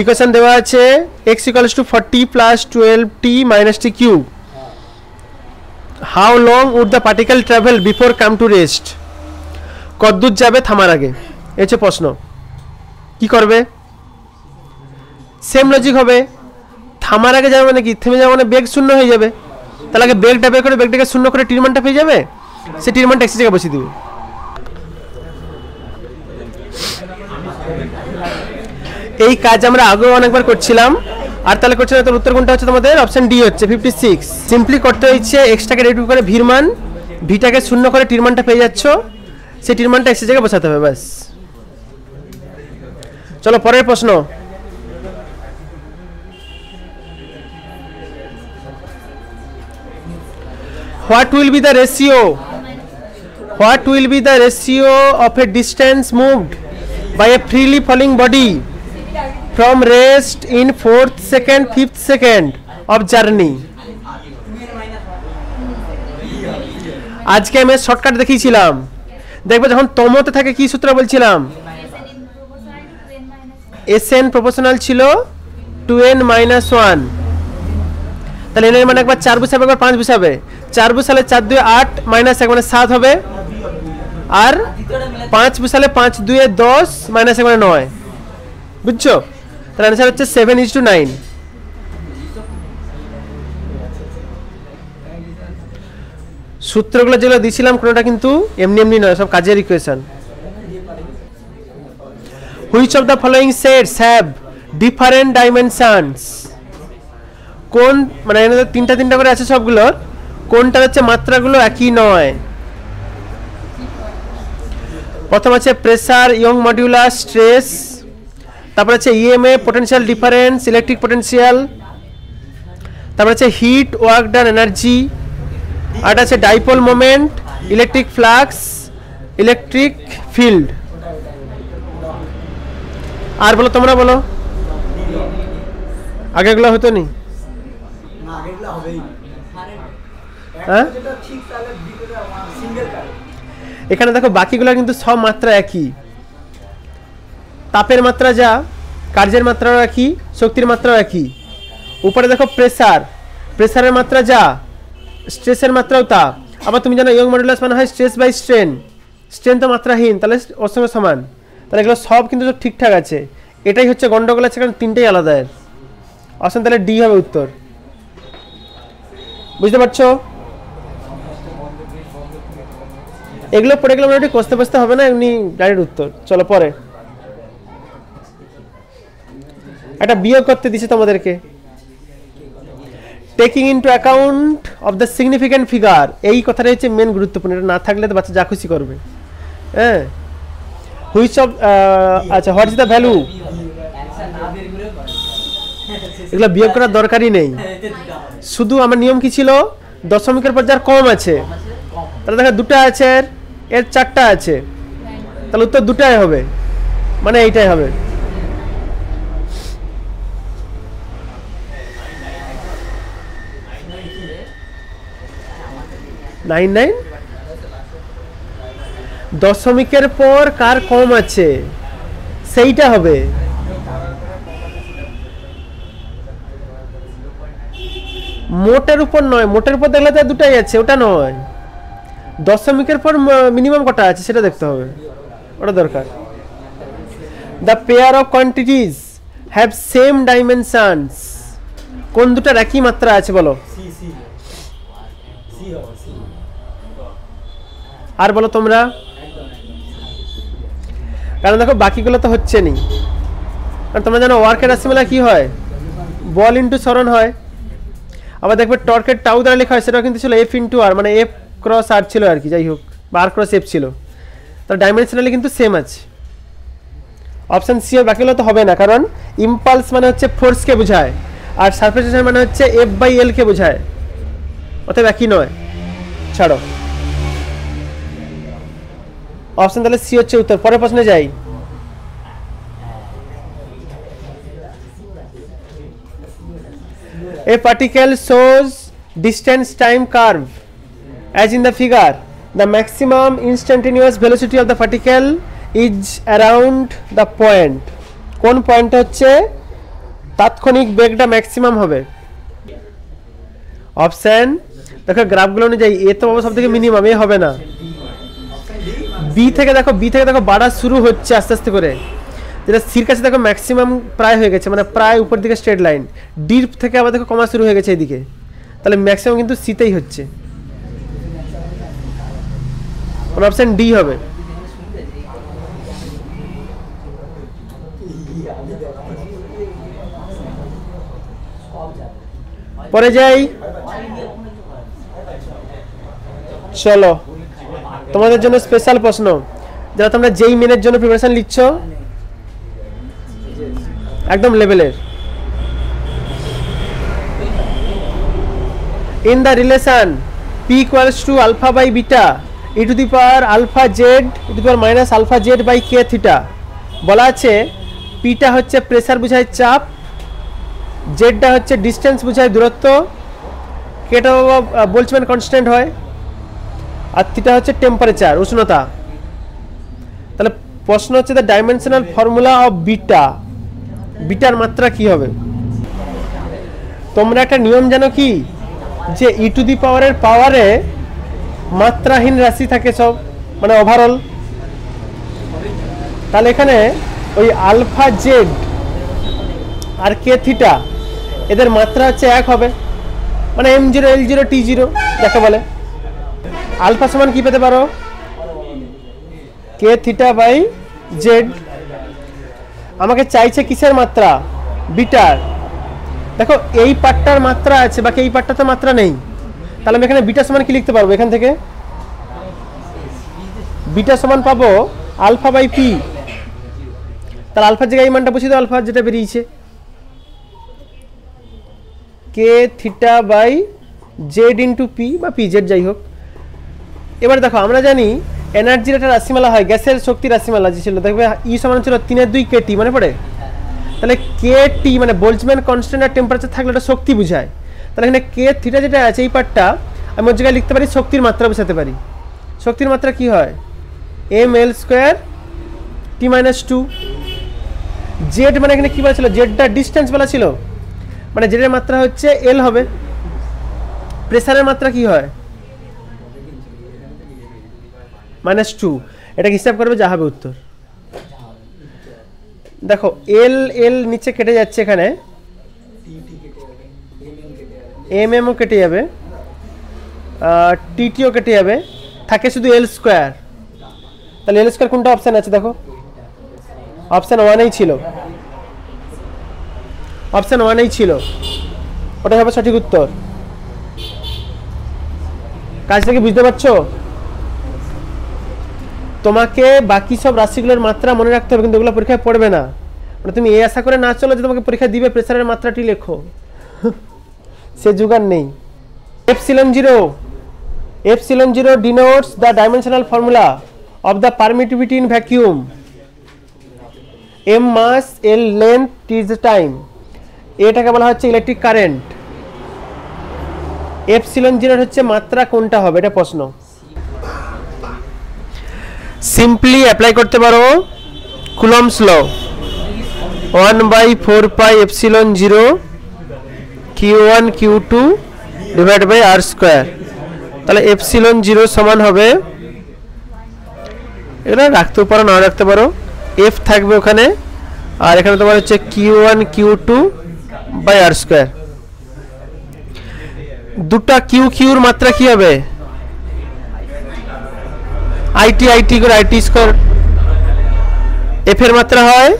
equation দেওয়া আছে x equals to forty plus twelve t minus t cube how long would the particle travel before come to rest কদ্দূর যাবে থামার আগে এছে প্রশ্ন কি করবে সেম লজিক হবে থামার আগে যাবে মানে কি থেমে যাবে মানে বেগ শূন্য হয়ে যাবে তাহলে আগে বেগটা বের করে বেগটাকে শূন্য করে টিরমানটা পেয়ে যাবে সে টিরমান ট্যাক্সি জায়গায় বসিয়ে দেবে এই কাজ আমরা আগেও অনেকবার করছিলাম আর তাহলে করছে তার উত্তর কোনটা হচ্ছে তোমাদের অপশন ডি হচ্ছে ফিফটি সিক্স সিম্পলি করতে হচ্ছে এক্সটাকে রেডি করে ভির মান ভিটাকে শূন্য করে টিরমানটা পেয়ে যাচ্ছ সেই টিরমানটা এক্সের জায়গায় বসাতে হবে ব্যাস চলো পরের প্রশ্ন what will be the ratio what will be the ratio of a distance moved by a freely falling body from rest in fourth second fifth second of journey আজকে আমি শর্টকাট দেখিয়েছিলাম দেখবে যখন তমতে থাকে কি সূত্র বলছিলাম এস এন প্রপোশনাল ছিল টু এন মাইনাস ওয়ান তাহলে এনের মানে একবার চার বসাবে একবার পাঁচ বসাবে চার বসালে চার দুই আট মাইনাস এক মানে সাত হবে আর পাঁচ বসালে পাঁচ দুয়ে দশ মাইনাস এক মানে নয় বুঝছো তার আনসার হচ্ছে সেভেন ইজ টু নাইন সূত্রগুলো যেগুলো দিয়েছিলাম কোনোটা কিন্তু এমনি এমনি নয় সব কাজের equation which of the following sets have different dimensions কোন মানে এখানে তিনটা তিনটা করে আছে সবগুলোর কোনটা হচ্ছে মাত্রাগুলো একই নয় প্রথম আছে প্রেসার ইয়ং মডিউলার স্ট্রেস তারপরে হচ্ছে ইএমএ পোটেন্সিয়াল ডিফারেন্স ইলেকট্রিক পোটেন্সিয়াল তারপরে হচ্ছে হিট ওয়ার্ক ডান এনার্জি আর আছে dipole moment electric flux electric field আর বলো তোমরা বলো আগেগুলো হতো নি হ্যাঁ এখানে দেখো বাকিগুলো কিন্তু সব মাত্রা একই তাপের মাত্রা যা কার্যের মাত্রা একই শক্তির মাত্রা একই উপরে দেখো প্রেসার প্রেসারের মাত্রা যা স্ট্রেসের মাত্রাও তা আবার তুমি জানো ইয়ং মডুলাস মানে হয় স্ট্রেস বাই স্ট্রেন স্ট্রেন তো মাত্রাহীন তাহলে ওর সঙ্গে সমান তাহলে এগুলো সব কিন্তু সব ঠিকঠাক আছে এটাই হচ্ছে গণ্ডগোল আছে কারণ তিনটেই আলাদা এর অপশন তাহলে ডি হবে উত্তর বুঝতে পারছো এগুলো পড়ে গেলে মোটামুটি কষতে বসতে হবে না এমনি গাড়ির উত্তর চলো পরে একটা বিয়োগ করতে দিছে তোমাদেরকে taking into account of the significant figure এই কথাটা হচ্ছে মেন গুরুত্বপূর্ণ এটা না থাকলে তো বাচ্চা যা খুশি করবে হ্যাঁ হুইচ অফ আচ্ছা হোয়াট ইজ দ্য ভ্যালু এগুলো বিয়োগ করার দরকারই নেই শুধু আমার নিয়ম কি ছিল দশমিকের পর যার কম আছে তাহলে দেখা দুটা আছে এর চারটা আছে তাহলে উত্তর দুটাই হবে মানে এইটাই হবে নাইন নাইন দশমিকের পর কার কম আছে সেইটা হবে মোটের উপর নয় মোটের উপর দেখলে তো দুটাই আছে ওটা নয় দশমিকের পর মিনিমাম কটা আছে সেটা দেখতে হবে ওটা দরকার the pair of quantities have same dimensions কোন দুটার একই মাত্রা আছে বলো সি আর বলো তোমরা কারণ দেখো বাকিগুলো তো হচ্ছে নি কারণ তোমরা জানো ওয়ার্কের রাশিমালা কি হয় বল ইন্টু সরণ হয় আবার দেখবে টর্কের টাউ দ্বারা লেখা হয় সেটাও কিন্তু ছিল এফ ইন্টু আর মানে এফ ক্রস আর ছিল আর কি যাই হোক বা আর ক্রস এফ ছিল তার ডাইমেনশনালি কিন্তু সেম আছে অপশান সি আর বাকিগুলো তো হবে না কারণ ইম্পালস মানে হচ্ছে ফোর্সকে বোঝায় আর সারফেস মানে হচ্ছে এফ বাই এলকে বোঝায় অতএব একই নয় ছাড়ো অপশন তাহলে সি হচ্ছে উত্তর পরের প্রশ্নে যাই a particle shows distance time curve as in the figure the maximum instantaneous velocity of the particle is around the point কোন পয়েন্ট হচ্ছে তাৎক্ষণিক বেগটা ম্যাক্সিমাম হবে অপশান দেখো গ্রাফগুলো অনুযায়ী এ তো সব থেকে মিনিমাম এ হবে না বি থেকে দেখো বি থেকে দেখো বাড়া শুরু হচ্ছে আস্তে আস্তে করে যেটা সির কাছে দেখো ম্যাক্সিমাম প্রায় হয়ে গেছে মানে প্রায় উপর দিকে স্ট্রেট লাইন ডির থেকে আবার দেখো কমা শুরু হয়ে গেছে এদিকে তাহলে ম্যাক্সিমাম কিন্তু সিতেই হচ্ছে আমার অপশান ডি হবে পরে যাই চলো তোমাদের জন্য স্পেশাল প্রশ্ন যারা তোমরা যেই মেনের জন্য প্রিপারেশন নিচ্ছ একদম লেভেলের in the relation p equals to alpha by beta e to the power alpha z e to the power minus alpha z by k theta বলা আছে পিটা হচ্ছে প্রেসার বোঝায় চাপ জেডটা হচ্ছে ডিস্টেন্স বোঝায় দূরত্ব কেটা বলছে কনস্ট্যান্ট হয় আর থিটা হচ্ছে টেম্পারেচার উষ্ণতা তাহলে প্রশ্ন হচ্ছে the dimensional formula of beta বিটার মাত্রা কি হবে তোমরা একটা নিয়ম জানো কি যে ই টু দি পাওয়ারের পাওয়ারে মাত্রাহীন রাশি থাকে সব মানে ওভারঅল তাহলে এখানে ওই আলফা জেড আর কে থিটা এদের মাত্রা হচ্ছে এক হবে মানে m zero l zero t zero যাকে বলে আলফা সমান কি পেতে পারো কে থিটা বাই জেড আমাকে চাইছে কিসের মাত্রা বিটার দেখো এই পাটটার মাত্রা আছে বাকি এই পাটটাতে মাত্রা নেই তাহলে আমি এখানে বিটা সমান কি লিখতে পারবো এখান থেকে বিটা সমান পাবো আলফা বাই পি তাহলে আলফার জায়গায় এই মানটা বসিয়ে দেবো আলফা যেটা বেরিয়েছে k theta by z into p বা পি জেড যাই হোক এবার দেখো আমরা জানি এনার্জির একটা রাশিমালা হয় গ্যাসের শক্তি রাশিমালা যে ছিল দেখবে ই e সমান ছিল তিনের দুই কেটি মানে পড়ে তাহলে কে টি মানে বোলজম্যান কনস্ট্যান্ট আর টেম্পারেচার থাকলে ওটা শক্তি বোঝায় তাহলে এখানে কে থিটা যেটা আছে এই পার্টটা আমি ওর জায়গায় লিখতে পারি শক্তির মাত্রা বোঝাতে পারি শক্তির মাত্রা কি হয় M l square t minus two z মানে এখানে কী বলা ছিল জেডটা ডিস্টেন্স বলা ছিল মানে জেডের মাত্রা হচ্ছে এল হবে প্রেশারের মাত্রা কি হয় মাইনাস টু এটাকে হিসাব করবে যা হবে উত্তর দেখো এল এল নিচে কেটে যাচ্ছে এখানে এম এমও কেটে যাবে টিটিও কেটে যাবে থাকে শুধু এল স্কোয়ার তাহলে এল স্কোয়ার কোনটা অপশান আছে দেখো অপশান ওয়ানেই ছিল অপশান ওয়ানেই ছিল ওটাই হবে সঠিক উত্তর কাজটা কি বুঝতে পারছো তোমাকে বাকি সব রাশিগুলোর মাত্রা মনে রাখতে হবে কিন্তু ওগুলো পরীক্ষায় পড়বে না মানে তুমি এই আশা করে না চলো যে তোমাকে পরীক্ষা দিবে প্রেশারের মাত্রাটি লেখো সে যুগার নেই epsilon zero epsilon zero denotes the dimensional formula of the permittivity in vacuum m mass l length is time এটাকে বলা হচ্ছে electric current epsilon zero হচ্ছে মাত্রা কোনটা হবে এটা প্রশ্ন সিম্পলি অ্যাপ্লাই করতে পারো coulomb's law one by four pi epsilon zero q one q two divide by r square তাহলে এপসিলন জিরো সমান হবে এগুলো রাখতেও পারো না রাখতে পারো এফ থাকবে ওখানে আর এখানে তোমার হচ্ছে q one q two by r square দুটা কিউ কিউর মাত্রা কি হবে আইটি আইটি করে আইটি স্কোর এফ এর মাত্রা হয়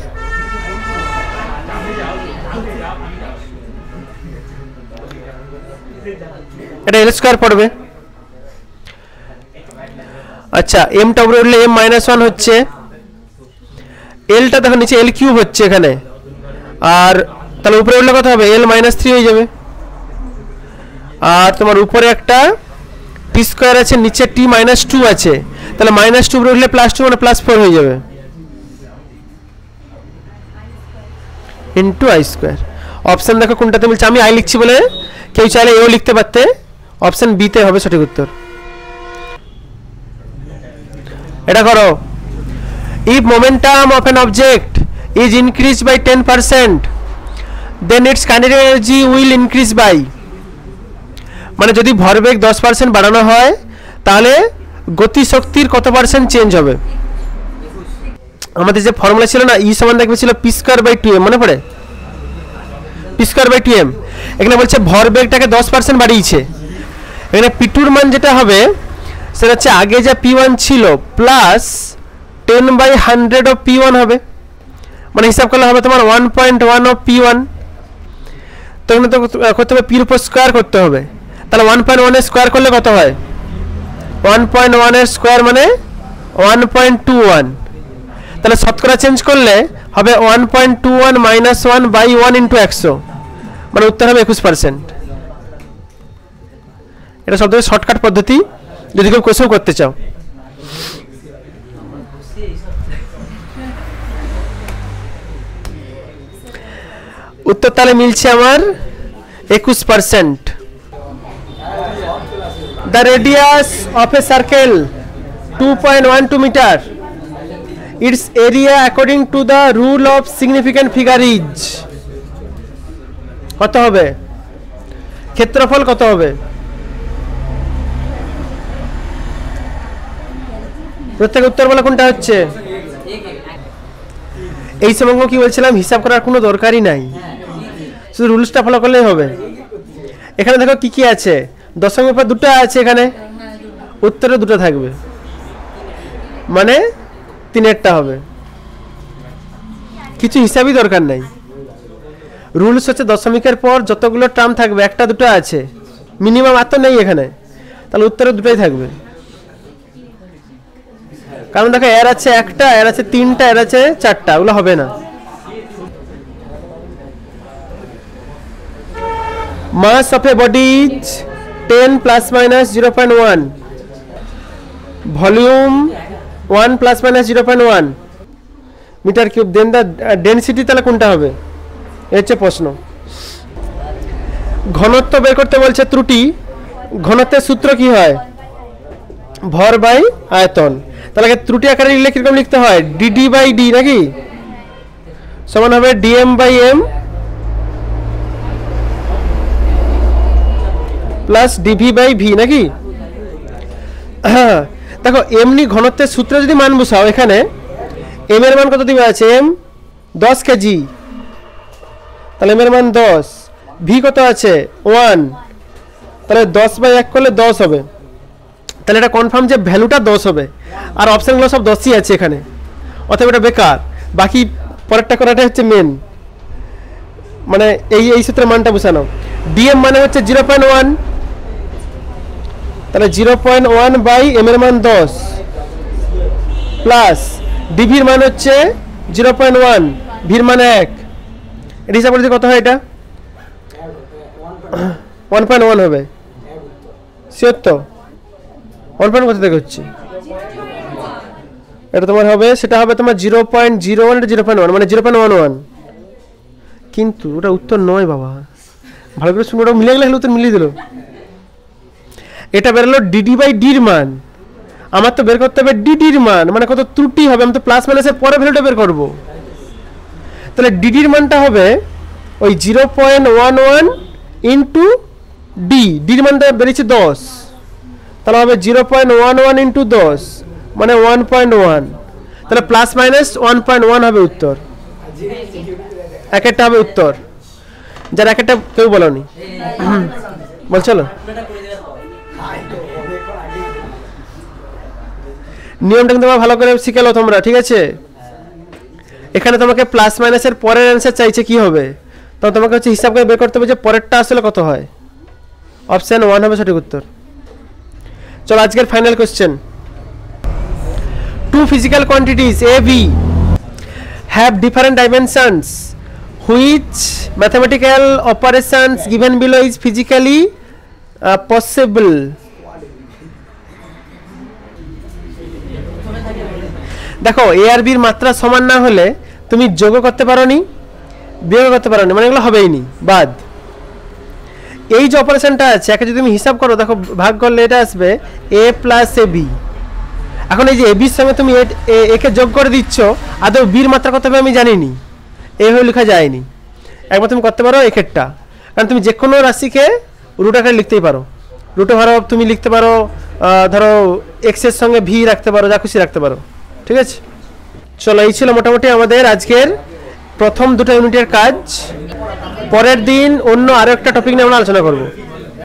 এটা এল স্কোয়ার পড়বে আচ্ছা এম ডব্লিউ উঠলে এম মাইনাস ওয়ান হচ্ছে এলটা দেখো নিচে এল কিউব হচ্ছে এখানে আর তাহলে উপরে উঠলে কথা হবে এল মাইনাস থ্রি হয়ে যাবে আর তোমার উপরে একটা পি স্কোয়ার আছে নিচে টি মাইনাস টু আছে তাহলে মাইনাস টু উপরে উঠলে প্লাস টু মানে প্লাস ফোর হয়ে যাবে ইন্টু আই স্কোয়ার অপশান দেখো কোনটাতে বলছে আমি আই লিখছি বলে কেউ চাইলে এও লিখতে পারতে অপশান বিতে হবে সঠিক উত্তর এটা করো if momentum of an object is increase by ten percent then its kinetic energy will increase by মানে যদি ভরবেগ দশ পার্সেন্ট বাড়ানো হয় তাহলে গতিশক্তির কত পার্সেন্ট চেঞ্জ হবে আমাদের যে ফর্মুলা ছিল না ই e সমান দেখবে ছিল পিসকার বাই টু এম মনে পড়ে পিসকার বাই টু এম এখানে বলছে ভরবেগটাকে দশ পার্সেন্ট বাড়িয়েছে এখানে পি টুর মান যেটা হবে সেটা হচ্ছে আগে যা পি ওয়ান ছিল plus ten by hundred of p one হবে মানে হিসাব করলে হবে তোমার one point one of p one তো তো করতে হবে পির উপর স্কোয়ার করতে হবে তাহলে ওয়ান পয়েন্ট ওয়ানের স্কোয়ার করলে কত হয় ওয়ান পয়েন্ট ওয়ানের স্কোয়ার মানে ওয়ান পয়েন্ট টু ওয়ান তাহলে শতকরা চেঞ্জ করলে হবে one point two one minus one by one into একশো মানে উত্তর হবে একুশ পার্সেন্ট এটা সব থেকে শর্টকাট পদ্ধতি যদি কেউ কোশ্চেন করতে চাও উত্তর তাহলে মিলছে আমার একুশ percent the radius of a circle 2.12 meter its area according to the rule of significant figure is কত হবে ক্ষেত্রফল কত হবে প্রত্যেক উত্তর বলা কোনটা হচ্ছে এই সমঙ্গ কি বলছিলাম হিসাব করার কোনো দরকারই নাই শুধু রুলসটা ফলো করলেই হবে এখানে দেখো কি কি আছে দশমিক পর দুটো আছে এখানে উত্তরে দুটো থাকবে মানে তিনেরটা হবে কিছু হিসাবই দরকার নাই রুলস হচ্ছে দশমিকের পর যতগুলো টার্ম থাকবে একটা দুটো আছে মিনিমাম আর তো নেই এখানে তাহলে উত্তরে দুটোই থাকবে কারণ দেখো এর আছে একটা এর আছে তিনটা এর আছে চারটা ওগুলো হবে না mass of a bodies ten plus minus zero point one volume one plus minus zero point one metre cube then the density তাহলে কোনটা হবে এ হচ্ছে প্রশ্ন ঘনত্ব বের করতে বলছে ত্রুটি ঘনত্বের সূত্র কি হয় ভর বাই আয়তন তাহলে ত্রুটি আকারে লিখলে কীরকম লিখতে হয় ডিডি বাই ডি নাকি সমান হবে d m by m plus d v by v নাকি হ্যাঁ দেখো এমনি ঘনত্বের সূত্র যদি মান বসাও এখানে এম এর মান কত দেওয়া আছে এম দশ কেজি তাহলে এম এর মান দশ ভি কত আছে ওয়ান তাহলে দশ বাই এক করলে দশ হবে তাহলে এটা কনফার্ম যে ভ্যালুটা দশ হবে আর অপশানগুলো সব দশই আছে এখানে অথবা এটা বেকার বাকি পরেরটা করাটা হচ্ছে মেন মানে এই এই সূত্রে মানটা বোঝানো ডিএম মানে হচ্ছে জিরো পয়েন্ট ওয়ান তাহলে zero point one by m এর মান দশ প্লাস ডিভির মান হচ্ছে জিরো পয়েন্ট ওয়ান ভির মান এক এটা হিসাব করতে কত হয় এটা ওয়ান পয়েন্ট ওয়ান হবে শিওর তো ওয়ান পয়েন্ট কোথা থেকে হচ্ছে এটা তোমার হবে সেটা হবে তোমার zero point zero one zero point one মানে জিরো পয়েন্ট ওয়ান ওয়ান কিন্তু ওটা উত্তর নয় বাবা ভালো করে শুনে ওটা মিলে গেলে উত্তর মিলিয়ে দিল এটা বেরোলো ডিডি বাই ডির মান আমার তো বের করতে হবে ডিডির মান মানে কত ত্রুটি হবে আমি তো প্লাস মাইনাসের পরে ভ্যালুটা বের করবো তাহলে ডিডির মানটা হবে ওই zero point one one into D ডির মানটা বেরিয়েছে দশ তাহলে হবে zero point one one into দশ মানে ওয়ান পয়েন্ট ওয়ান তাহলে plus minus one point one হবে উত্তর এক একটা হবে উত্তর যার এক একটা কেউ বলনি বলছো নিয়মটা কিন্তু ভালো করে শিখে তোমরা ঠিক আছে এখানে তোমাকে প্লাস মাইনাসের পরের অ্যান্সার চাইছে কি হবে তো তোমাকে হচ্ছে হিসাব করে বের করতে হবে যে পরেরটা আসলে কত হয় অপশান ওয়ান হবে সঠিক উত্তর চলো আজকের final question two physical quantities A B have different dimensions which mathematical operations given below is physically possible দেখো এ আর বির মাত্রা সমান না হলে তুমি যোগ করতে পারো নি বিয়োগ করতে পারো নি মানে এগুলো হবেই নি বাদ এই যে অপারেশনটা আছে একে যদি তুমি হিসাব করো দেখো ভাগ করলে এটা আসবে এ প্লাস এ বি এখন এই যে এ বির সঙ্গে তুমি একে যোগ করে দিচ্ছ আদৌ বির মাত্রা কত হবে আমি জানিনি হয়ে লেখা যায়নি একবার তুমি করতে পারো একেরটা কারণ তুমি যে কোনো রাশিকে রুট আকারে লিখতেই পারো রুটে ধরো তুমি লিখতে পারো ধরো এক্সের সঙ্গে ভি রাখতে পারো যা খুশি রাখতে পারো ঠিক আছে চলো এই ছিল মোটামুটি আমাদের আজকের প্রথম দুটো ইউনিটের কাজ পরের দিন অন্য আরো একটা টপিক নিয়ে আমরা আলোচনা করবো